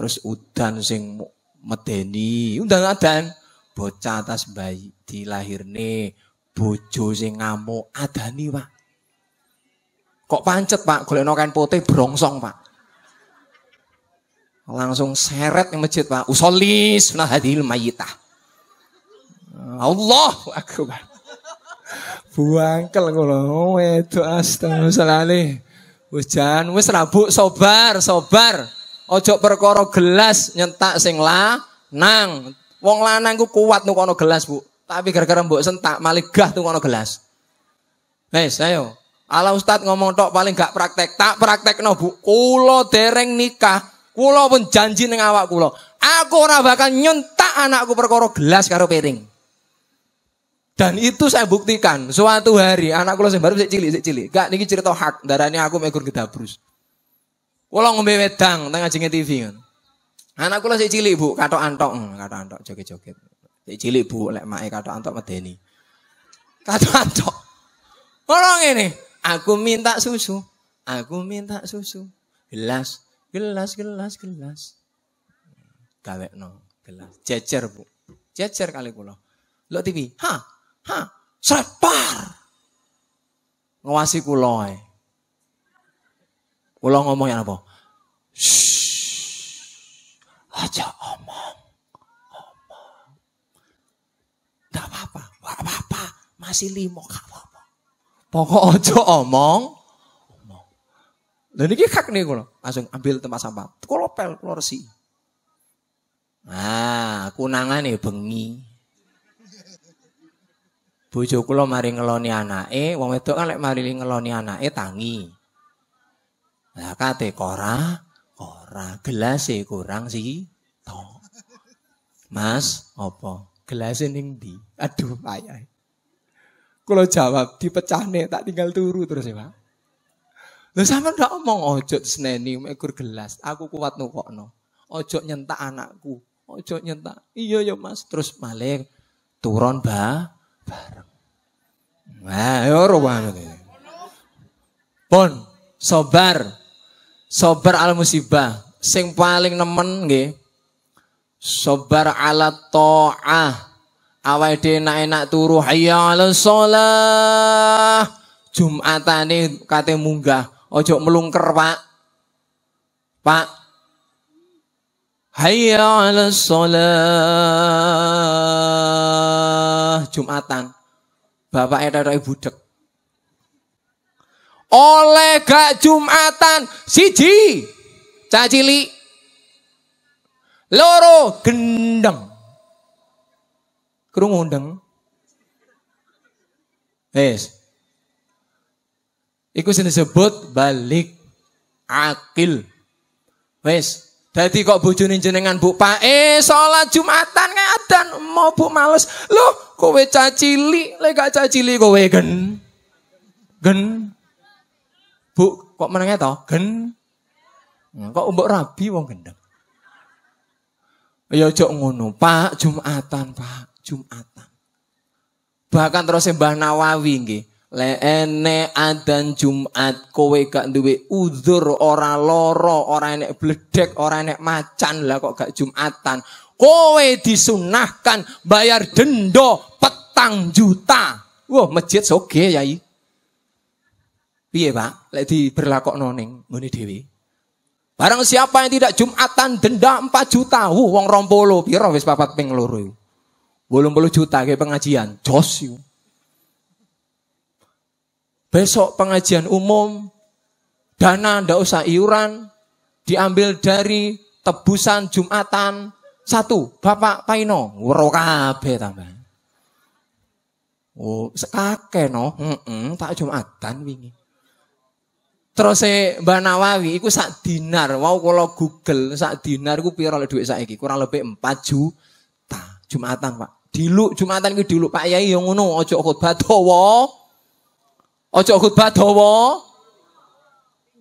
Terus udan sing medeni, udan adan bocah atas bayi dilahir nih bojo sing ngamuk adani, Pak. Kok pancet, Pak? no kain putih berongsong Pak. Langsung seret yang masjid, Pak. Usolli Allah, aku pak. Buang Buangkel ngono, oh, wedok astagfirullahaladzim. Hujan wes rabuk sobar, sobar. Ojo perkara gelas nyentak sing la nang. Wong lanang ku kuat nukono gelas, Bu. Tapi gara-gara mbok sentak malih gah kono gelas. Nih sayo Ala ustad ngomong tok paling gak praktek. Tak praktek no Bu. Kulo dereng nikah. kulo pun janji neng awak kulo. Aku ora bakal nyentak anakku perkara gelas karo piring. Dan itu saya buktikan. Suatu hari anakku lo sembaru baru cilik, sik cilik. Gak niki cerita hak, darahnya aku megur gedabrus. Kula ngombe wedang teng ajenge TV kan. Anak kula sik cilik, Bu, katok antok, hmm, katok antok joget-joget. Sik cilik, Bu, lek e katok antok medeni. Katok antok. Ora ngene, aku minta susu, aku minta susu. Gelas, gelas, gelas, gelas. Gawekno gelas. Jejer, Bu. Jejer kali kula. lo TV. Ha, ha, separ. Ngawasi kula ae. Kula ngomong yang apa? Aja omong. Omong. Enggak apa-apa, Enggak apa-apa. Masih limo enggak apa-apa. Pokok aja omong. Omong. Lah ini kak nih kula. Langsung ambil tempat sampah. Kula pel, kula resi. Nah, kunangan ya bengi. Bojo kula mari ngeloni anake, wong wedok kan lek mari ngeloni anake tangi kate kora, kora. e kurang sih to. Mas, opo? gelas ning ndi? Aduh, payah. Kalau jawab nih, tak tinggal turu terus ya, Pak. Lah sampean ndak omong ojo seneni mekur gelas. Aku kuat no, Ojo nyentak anakku. Ojo nyentak. Iya ya Mas, terus maling turun ba bareng. Nah, ora Pon, sobar, Sobar al musibah, sing paling nemen nggih. Sobar ala ta'ah. awal dia enak-enak turu hayya sholah Jumatan ini kata munggah, ojo melungker, Pak. Pak. Hayya ala sholah Jumatan. Bapak etok budak oleh gak Jumatan siji cacili loro gendeng krungu undeng yes. iku sing disebut balik akil wes, Tadi kok bojone jenengan Bu Pak, eh salat Jumatan ngadan mau Bu males. Loh, kowe cacili, lek gak cacili kowe gen. Gen. Bu, kok menengah toh Gen. Hmm, kok umbo rabi wong gendeng. Ya jok ngono, Pak, Jumatan, Pak, Jumatan. Bahkan terus Mbah Nawawi nggih, le ene adan Jumat kowe gak duwe udzur ora loro, ora enek bledek, ora enek macan lah kok gak Jumatan. Kowe disunahkan bayar denda petang juta. Wah, wow, masjid soge yai. Piye Pak? Lek berlakok noning, ngene dewi. Barang siapa yang tidak Jumatan denda 4 juta. Wuh wong rompolo, piro wis papat ping loro juta kayak pengajian. Jos yu. Besok pengajian umum dana ndak usah iuran diambil dari tebusan Jumatan satu Bapak Paino rokabe tambah. Oh, sekake no, mm -mm, tak Jumatan wingi. Terus Mbah Nawawi iku sak dinar. Wau kalau Google sak dinar iku pira lek dhuwit saiki? Kurang lebih 4 juta. Jumatan, Pak. Diluk Jumatan iku diluk Pak Yai yang ngono aja khotbah dawa. Aja khotbah dawa.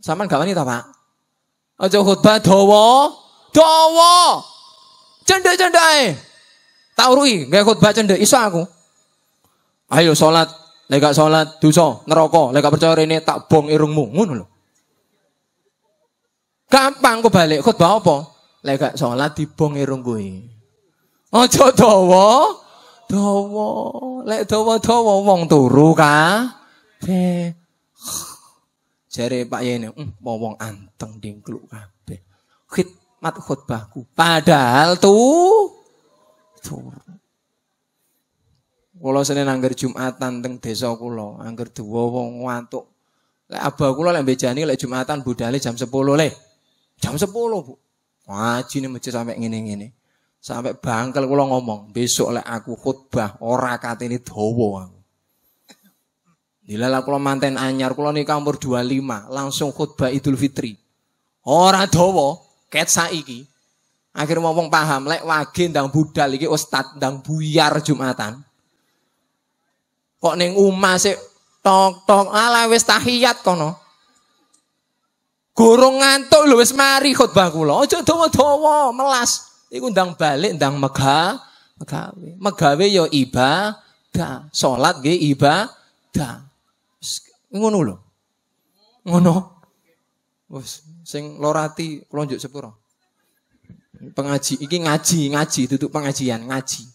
Saman gak wani ta, Pak? Aja khotbah dawa. Dawa. Cendek-cendek Tak urui, gak khotbah cendek iso aku. Ayo sholat, lega sholat, duso, ngerokok, lega percaya ini tak bong irungmu, ngono lho. Gampang kok balik bawa apa? Lega gak di dibong irung Oh Aja dawa. Dawa. Lek dawa-dawa wong turu ka. Jare Pak ini, mm, mau wong anteng dingkluk kabeh. Khidmat khotbahku. Padahal tuh turu. Kula senen angger Jumatan teng desa kula, angger dua wong watuk. Lek abah kula lek bejani lek Jumatan budale jam 10 lek. Jam sepuluh Bu. Ngaji nih masjid sampai ngene-ngene. Sampai bangkel kula ngomong, besok oleh aku khutbah ora katene dawa aku. Dilala kula manten anyar kula nikah umur lima langsung khutbah Idul Fitri. Ora dawa ket saiki. Akhirnya ngomong paham, lek wage ndang budal iki ustad ndang buyar Jumatan. Kok neng umas sik tok tok ala wis tahiyat kono. Gorong ngantuk lho wis mari khotbah kula. Aja dawa-dawa, melas. Iku ndang balik ndang mega megawe. Megawe ya ibadah. Salat nggih ibadah. Ngono lho. Ngono. Wis sing lorati kula njuk sepuro. Pengaji iki ngaji, ngaji tutup pengajian, ngaji.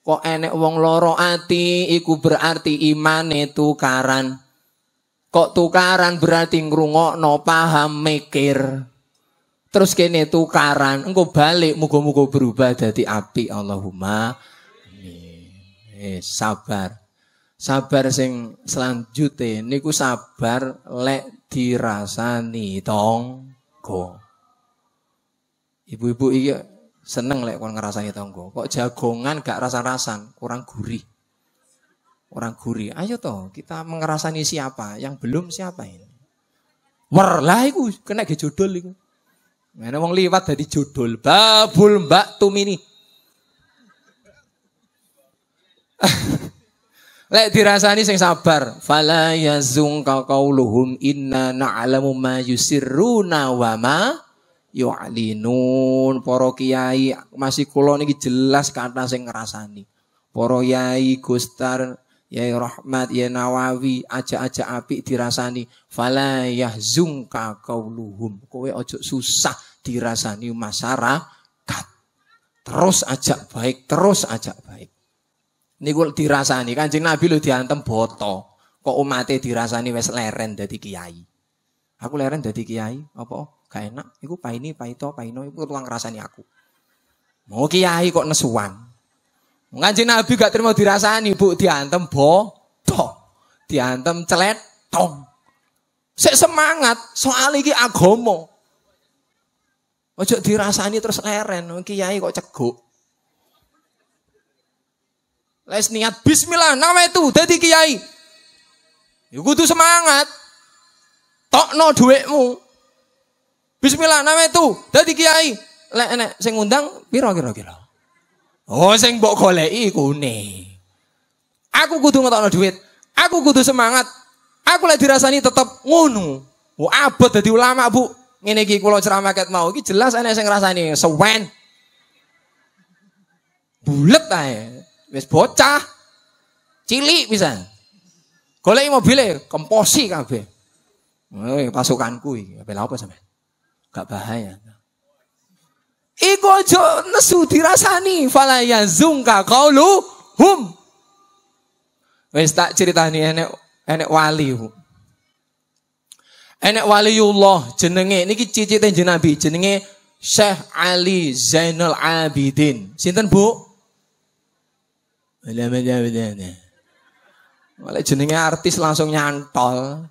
Kok enek wong loro ati iku berarti imane tukaran. Kok tukaran berarti no paham mikir. Terus kene tukaran, engko balik mugo-mugo berubah jadi api Allahumma. Amin. Eh, sabar. Sabar sing selanjutnya niku sabar lek dirasani tonggo. Ibu-ibu iya seneng lek kon ngrasani tonggo. Kok jagongan gak rasa-rasan, kurang gurih orang gurih. Ayo toh kita mengerasani siapa, yang belum siapa ini. Wer lah iku kena ge jodol iku. Mene wong liwat dadi jodol. Babul Mbak Tumini. Lek dirasani sing sabar. Fala kau qauluhum inna na'lamu ma yusirruna wa ma yu'linun. Para kiai masih kula niki jelas kata sing ngrasani. Para yai Gustar Yai Rahmat, Yai Nawawi, aja-aja api dirasani. Fala yahzungka kauluhum. Kowe ojo susah dirasani masyarakat. Terus ajak baik, terus ajak baik. Ini gue dirasani, jeng Nabi lu diantem boto. Kok umate dirasani wes leren dari kiai. Aku leren dari kiai, apa? Gak enak, iku paini, paito, paino, iku tuang rasani aku. Mau kiai kok nesuan, Ngaji Nabi gak terima dirasani, Bu, diantem bodoh. Diantem celetong. Sik semangat, soal iki agomo, Ojo dirasani terus leren, kiai kok ceguk. Les niat bismillah nama itu dadi kiai. Ya kudu semangat. Tokno duitmu. Bismillah nama itu dadi kiai. Lek enek sing biro piro kira Oh sing mbok goleki kune. Aku kudu ngetokno duit. Aku kudu semangat. Aku lek dirasani tetep ngono. Mu abot dadi ulama, Bu. Ngene iki kula ceramah ket mau iki jelas ana sing ngrasani sewen. Bulet ae. Wis bocah. Cilik bisa. Goleki mobile komposi kabeh. Eh pasukanku iki. Apa apa sampean? Gak bahaya. Iku aja nesu dirasani falaya zungka kaulu hum. Wis tak ceritani enek enek wali. Enek waliullah jenenge niki cicite jenabi jenenge Syekh Ali Zainal Abidin. Sinten Bu? Malah jenenge artis langsung nyantol.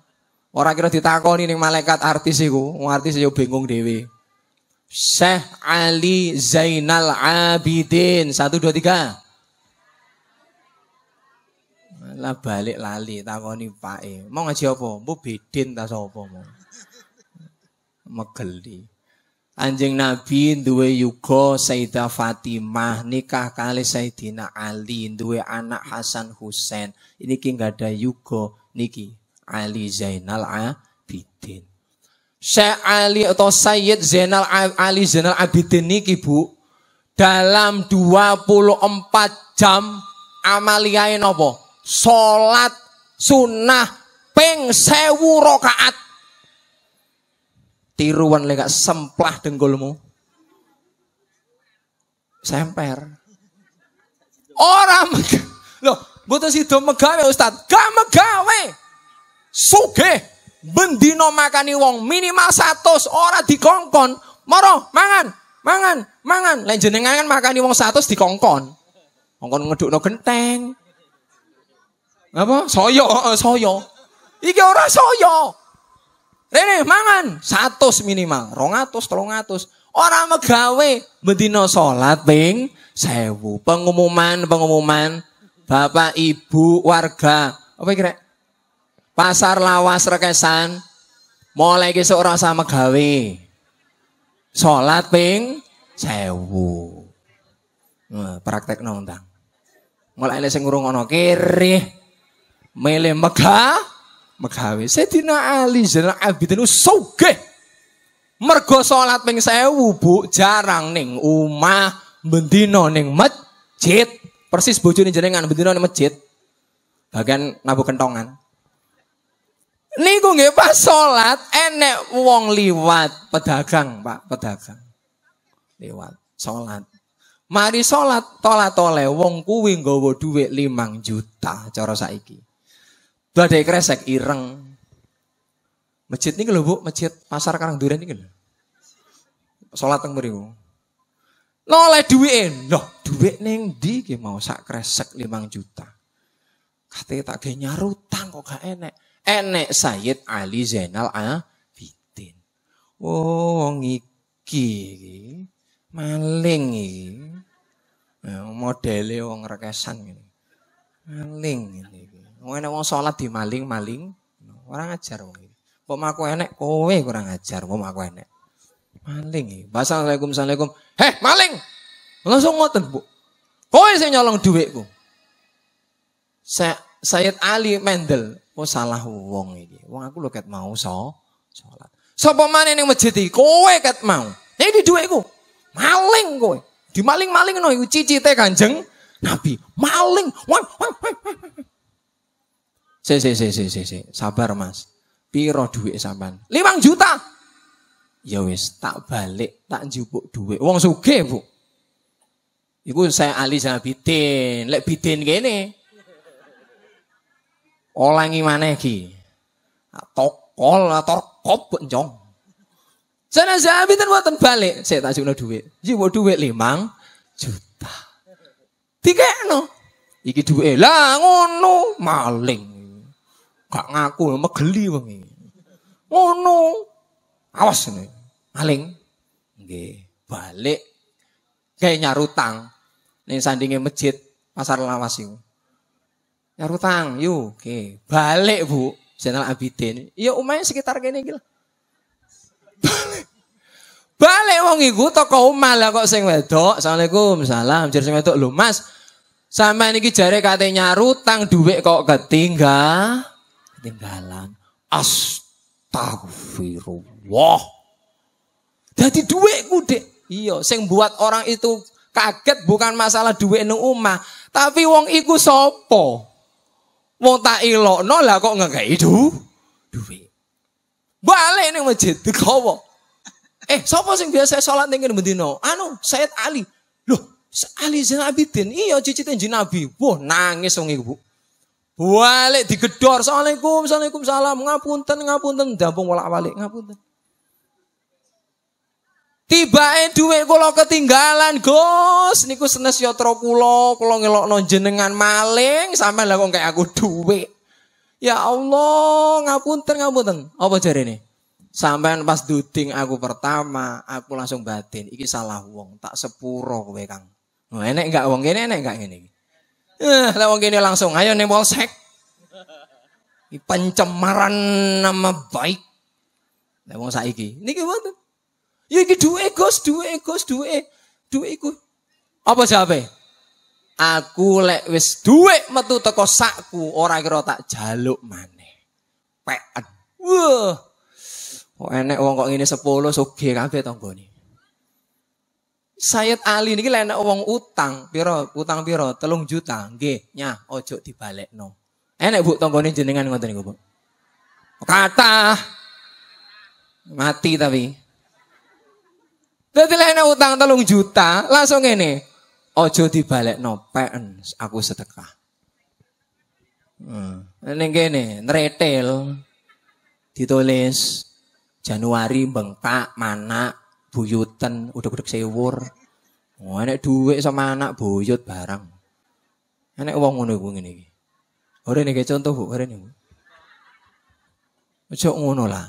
Orang kira ditakoni ning malaikat artis iku, wong artis yo ya bingung dhewe. Syekh Ali Zainal Abidin. Satu, dua, tiga. Lah balik lali takoni pae. Mau ngaji apa? Bu bedin tak sapa mau. Megeli. Anjing Nabi duwe yugo Sayyidah Fatimah nikah kali Sayyidina Ali duwe anak Hasan Husain. Ini ki nggak ada yugo niki Ali Zainal Abidin. Syekh Ali atau Sayyid Zainal Ali Zainal Abidin niki Bu dalam 24 jam amaliyah napa? Salat sunnah ping 1000 rakaat. Tiruan lek semplah denggolmu Semper. Orang loh, mboten sida megawe Ustaz. Gak megawe. Sugih bendino makani wong minimal satu orang di dikongkon moro mangan mangan mangan lain jenengan kan makani wong satu dikongkon kongkon no genteng apa soyo soyo iki ora soyo rene mangan satu minimal rongatus rongatus, Orang megawe bendino sholat ping sewu pengumuman pengumuman bapak ibu warga apa kira Pasar lawas rekesan. Mulai kisuk rasa gawe Sholat ping sewu. Nah, praktek nonton. Mulai ini sing ngurungono kiri. mele mega. Megawe. Sedina Ali jeneng abidin usogeh. Mergo sholat ping sewu bu. Jarang ning umah. Bendino ning masjid. Persis bojone jenengan bendino ning masjid. Bagian nabu kentongan. Niku nggih pas salat enek wong liwat pedagang, Pak, pedagang. Liwat salat. Mari salat tola-tole wong kuwi nggawa dhuwit 5 juta cara saiki. Badai kresek ireng. Masjid niki lho, Bu, masjid Pasar Karang Duren niki lho. Salat teng mriku. Noleh nah, duit lho, dhuwit ning ndi ki mau sak kresek 5 juta. Kate tak ge nyarutang kok gak enek enek Sayyid Ali Zainal Abidin. Oh, wong iki maling iki. Ya, modele wong rekesan ngene. Maling ngene iki. Wong enek wong salat dimaling-maling, orang ajar wong iki. Kok aku enek kowe kurang ajar, kok aku enek. Maling iki. Assalamualaikum, assalamualaikum. Heh, maling. Langsung ngoten, Bu. Kowe sing nyolong dhuwitku. Sa Sayyid Ali Mendel Kok oh, salah wong ini Wong aku lo ket mau so salat. Sapa maneh yang masjid iki kowe ket mau. ini Iki dhuwitku. Maling kowe. di maling no iku teh Kanjeng Nabi. Maling. Wah, wah, wah, Si, si, si, si, si, Sabar mas. Piro duit sampean? Limang juta. Ya wis, tak balik, tak jupuk duit. Wong suge bu. Iku saya alis sama Bidin. Lek Bidin gini. Olangi mana ki, nah, Tokol jong. Sana Jenazah pinten mboten balik, sik tak jukno dhuwit. Iki duit dhuwit juta, juta. no, Iki duit lah ngono maling. Gak ngaku megeli wengi. Ngono. Awas nih, Maling. Nggih, balik kayak nyarutang nih sandinge masjid Pasar Lawas iku. Ya utang, yuk. Oke, balik bu. channel Abidin. Ya umahnya sekitar kene gila. Balik. Balik wong iku toko umah lah kok sing wedok. Assalamualaikum. Salam jar sing wedok. Lho Mas, sama ini kijare katanya nyarutang duit kok ketinggal. Ketinggalan. Astagfirullah. jadi duit gude, iyo, sing buat orang itu kaget bukan masalah duit nung umah, tapi wong iku sopo. Wong tak ilokno lah kok ngekei du duwe. Balik ning masjid digawa. Eh, sapa sing biasa salat ning kene Anu, Said Ali. Loh, Ali Zainal Abidin. Iya, cicite Nabi. Wah, nangis wong iku, Bu. Balik digedor. Assalamualaikum, Assalamualaikum, salam. Ngapunten, ngapunten. Dampung walak-walik. Ngapunten. Tibae duit kula ketinggalan, Gus. Niku senes yatra kula, kula ngelokno jenengan maling sama lah kok kayak aku duit. Ya Allah, ngapunten ngapunten. Apa jarene? Sampean pas duding aku pertama, aku langsung batin, iki salah wong, tak sepuro kowe, Kang. Oh, enek enggak wong kene enek enggak ngene iki. Eh, lah wong kene langsung ayo nih polsek. Iki pencemaran nama baik. Lah wong saiki. Niki wonten. Ya iki duwe Gus, duwe Gus, duwe. Duwe iku. Apa jawabe? Aku lek wis duwe metu teko sakku ora kira tak jaluk maneh. Peken. Wah. Kok enek wong kok ngene 10 sugih kabeh tanggane. Sayyid Ali niki lek wong utang, biro utang biro Telung juta. Nggih, nyah ojo dibalekno. Enek Bu tanggane jenengan ngoten niku, Bu. Kata mati tapi Dadi lek utang telung juta, langsung ngene. Ojo dibalik pen aku sedekah. Hmm. Ini gini, retail ditulis Januari bengkak mana Buyutan udah-udah sewur. Oh, ini duit sama anak buyut barang. Ini uang ngono iku ini. iki. ini contoh Bu, ora Ojo ngono lah.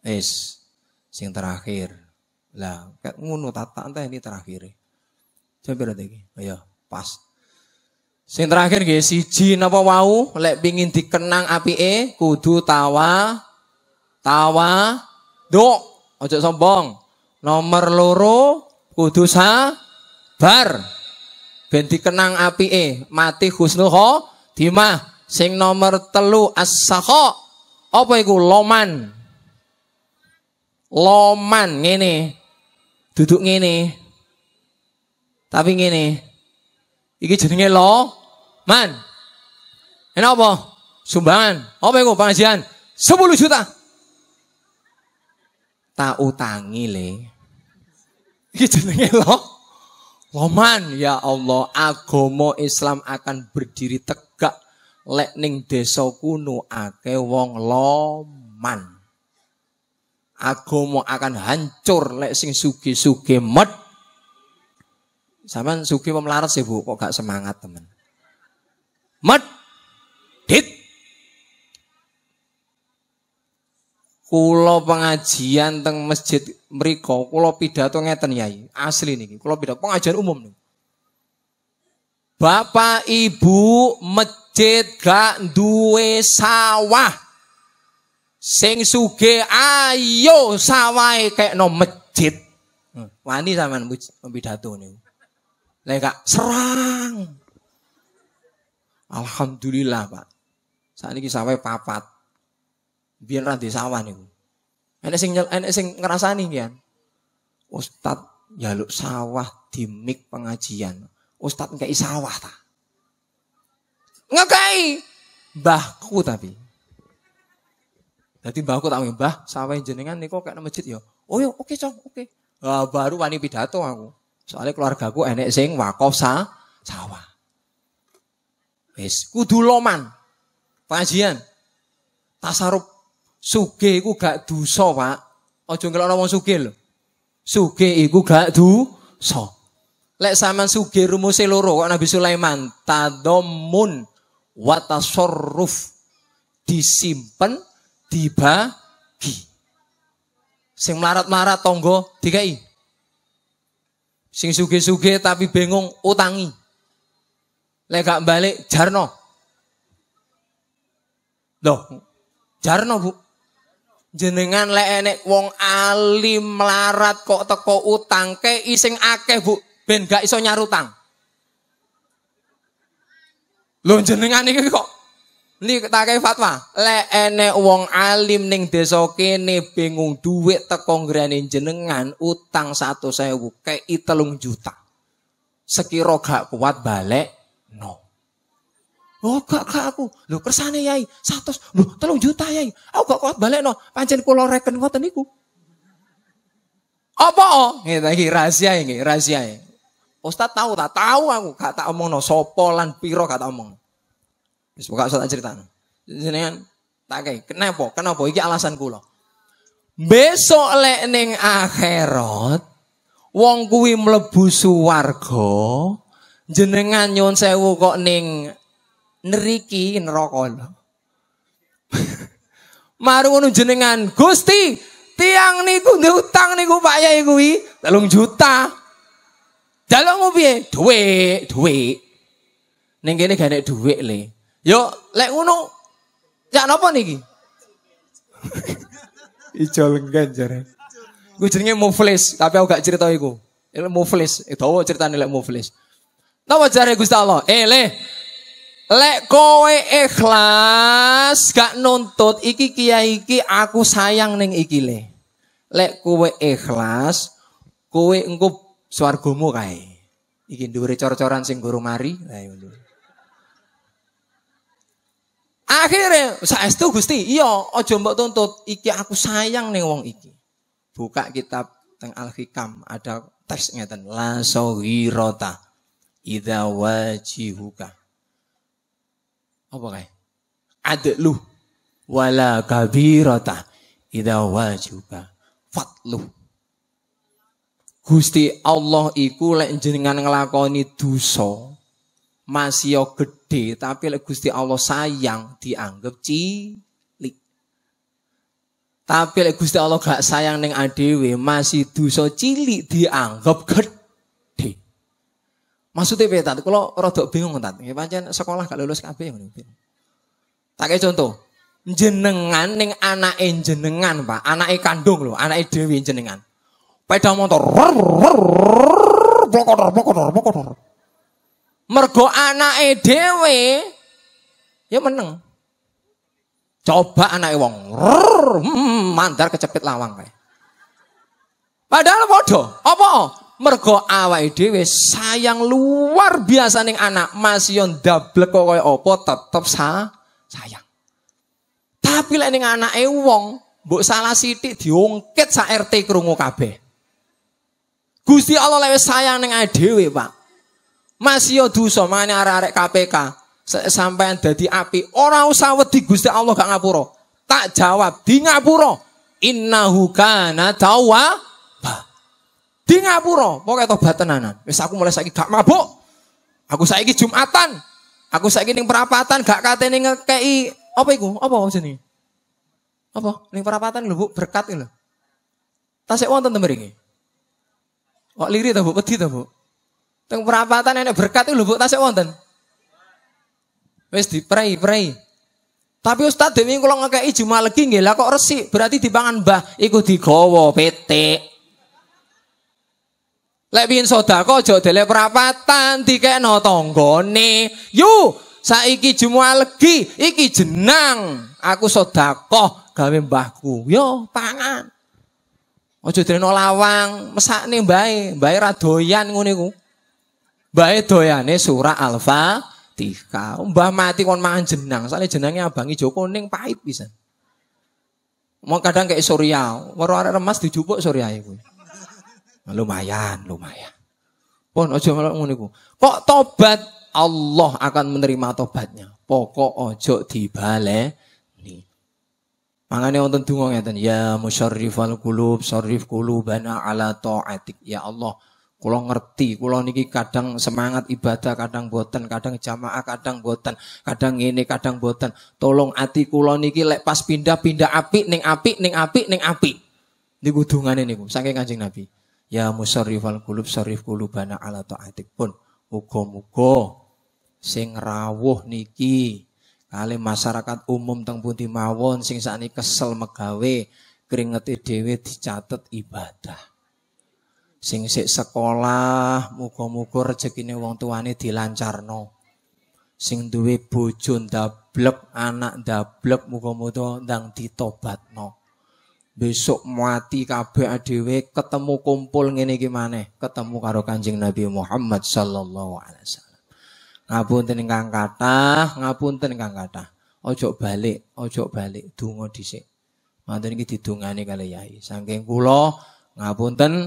es sing terakhir. Lah, kayak ngono tata entah ini terakhir. Coba berarti iki. Ayo, iya, pas. Sing terakhir nggih siji napa wau lek pingin dikenang apike kudu tawa tawa dok, ojo sombong. Nomor loro kudu sabar. Ben dikenang apike mati husnul khotimah. Sing nomor telu as-sakha. Apa iku loman? Loman ngene duduk ngene. Tapi ngene. Iki jenenge lo man. Enak apa? Sumbangan. Apa iku pengajian? 10 juta. Tak utangi le. Iki jenenge lo Loman ya Allah, agomo Islam akan berdiri tegak lek ning desa kuno akeh wong loman agama akan hancur lek sing sugi-sugi mat Saman sugi pemelarat sih Bu, kok gak semangat temen. Mat, Dit. Kulo pengajian teng masjid mriko, kulo pidato ngeten Yai, asli nih, Kulo pidato pengajian umum nih. Bapak Ibu masjid gak duwe sawah. Sing suge ayo sawai kayak no masjid. Wani sama pidato nih. Lek serang. Alhamdulillah pak. Saat ini sawai papat. Biar nanti sawah nih. Enak sing enak sing ngerasa nih kan. Ustad jaluk sawah dimik pengajian. Ustad nggak sawah ta. Ngekai. Bahku tapi. Jadi aku tak mbah, sawah jenengan niko kayak masjid ya. Oh yo, iya, oke cok, oke. baru wani pidato aku. Soalnya keluargaku enek sing wakof sa sawah. Wis kudu loman. Pengajian. tasarup Suge iku gak duso Pak. Ojo ngelak ngomong suge lho. Suge iku gak duso. Lek saman suge rumuse loro kok Nabi Sulaiman tadomun watasoruf Disimpen. disimpen dibagi. Sing melarat-melarat tonggo dikai. Sing suge-suge tapi bingung utangi. Lek balik jarno. Loh, jarno bu. Jenengan lek enek wong alim melarat kok teko utang ke iseng akeh bu. Ben gak iso nyarutang. Loh jenengan ini kok Li takai fatwa, le ene uang alim ning desa kene bingung duit teko ngrene jenengan utang satu bu kei telung juta. sekiro gak kuat balik no. Oh gak gak aku. Lho kersane Yai, satu Lho telung juta Yai. Aku gak kuat balik no. Pancen kulo reken ngoten niku. Apa? Oh? ini lagi rahasia ini, rahasia. Ustaz tahu tak tahu aku, gak tak omong no sopolan piro gak tak omong. Wis pokoke tak critakno. Jenengan tak kei, kenapa? Kenapa iki alasan kula. Besok lek ning akhirat wong kuwi mlebu suwarga jenengan nyuwun sewu kok ning neriki neraka Maru ngono jenengan, Gusti, tiang niku ndek utang niku Pak Yai kuwi 3 juta. Dalam ngopi piye? duit, dhuwit. Ning kene gak ada duit le. Yo, lek ngono cak napa niki? Ijol ganjar. Gue jenenge muflis, tapi aku gak cerita iku. Ilmu eh, muflis, itu eh, ceritane lek muflis. Napa jare Gusti Allah? Eh, le, Lek kowe ikhlas gak nuntut iki kiai iki aku sayang ning iki le. Lek kowe ikhlas kowe engko swargamu kae. Iki duri cor-coran sing guru mari. Lah ngono. Iya, iya. Akhirnya itu Gusti, iyo oh mbok tuntut, iki aku sayang nih wong iki. Buka kitab teng Al-Hikam ada teks ngeten la sawirata ida wajihuka. Apa ada lu wala rota, ida wajihuka fatlu. Gusti Allah iku lek jenengan ngelakoni duso masih gedhe gede, tapi lek Gusti Allah sayang dianggap cilik. Tapi lek Gusti Allah gak sayang neng adewe masih dosa cilik dianggap gede. Maksudnya piye tat? Kalau rodok bingung tat. Ya pancen sekolah gak lulus kabeh ngono. Tak kayak contoh, jenengan neng anak jenengan pak, anak kandung loh, anak dewi jenengan. Pada motor, rrr, rrr, rrr, blokotor, blokotor, mergo anak dewe ya menang. Coba anak wong hmm, mandar kecepit lawang kayak Padahal bodoh. Apa? Mergo awak dewe sayang luar biasa nih anak, masih double double kok apa tetep sa sayang. Tapi lah nih anak wong buk salah sidik diungkit sa RT kerungu kabe Gusti Allah lewe sayang neng dewe Pak. Masih yo dosa mana arek-arek KPK sampai sampean jadi api orang usah wedi Gusti Allah gak ngapuro Tak jawab di ngapuro Inna hukana tawa di ngaburo pokoknya tobat tenanan. Wis aku mulai saiki gak mabuk. Aku saiki Jumatan. Aku saiki ning perapatan gak nging kei apa itu? Apa jenenge? Apa? Ning perapatan lho, Bu, berkat lho. Tasik wonten to Kok liri tahu Bu? Wedi to, Bu? Teng perapatan enak berkat itu lubuk tasik wonten. wes di diprei-prei. Tapi Ustaz Dewi kalau ngekei Jumat lagi nggih lah kok resik, berarti dipangan Mbah iku digowo PT. Lek biyen sedekah aja dele perapatan dikekno tanggane. Yu, saiki Jumat legi, iki jenang. Aku sedekah gawe mbahku. Yo, pangan. Aja dene lawang, mesakne mbae, mbae ra doyan ngene ku. Bae doyane surah alfa tika Mbah mati kon mangan jenang, soalnya jenangnya abangi Joko ning pahit bisa. Mau kadang kayak Surya, waro arek remas dijupuk Surya itu. Nah, lumayan, lumayan. Pon ojo melok nguniku. Kok tobat Allah akan menerima tobatnya. Pokok ojo nih. Mangane wonten dungo ngeten, ya musyarrifal qulub, sarrif qulubana ala taatik. Ya Allah, Kulo ngerti, kulo niki kadang semangat ibadah, kadang boten, kadang jamaah, kadang boten, kadang ini, kadang boten. Tolong ati kulo niki lek pas pindah pindah api, neng api, neng api, neng api. Niku ini, ini, saking kancing Nabi. Ya musarrifal kulub sarif kulubana ala ta'atik pun. ugo mugo, sing rawuh niki kali masyarakat umum teng pun mawon sing sani kesel megawe keringet dhewe dicatat ibadah sing sik sekolah, muga-muga rezekine wong tuane dilancarno. Sing duwe bojo ndablek, anak ndablek, muga-muga ndang ditobatno. Besok mati kabeh dhewe ketemu kumpul ngene iki maneh, ketemu karo Kanjeng Nabi Muhammad sallallahu alaihi wasallam. Ngapunten ingkang kathah, ngapunten ingkang kathah. Ojo balik, ojo balik, donga dhisik. Matur iki didongani kali yai. Saking kula ngapunten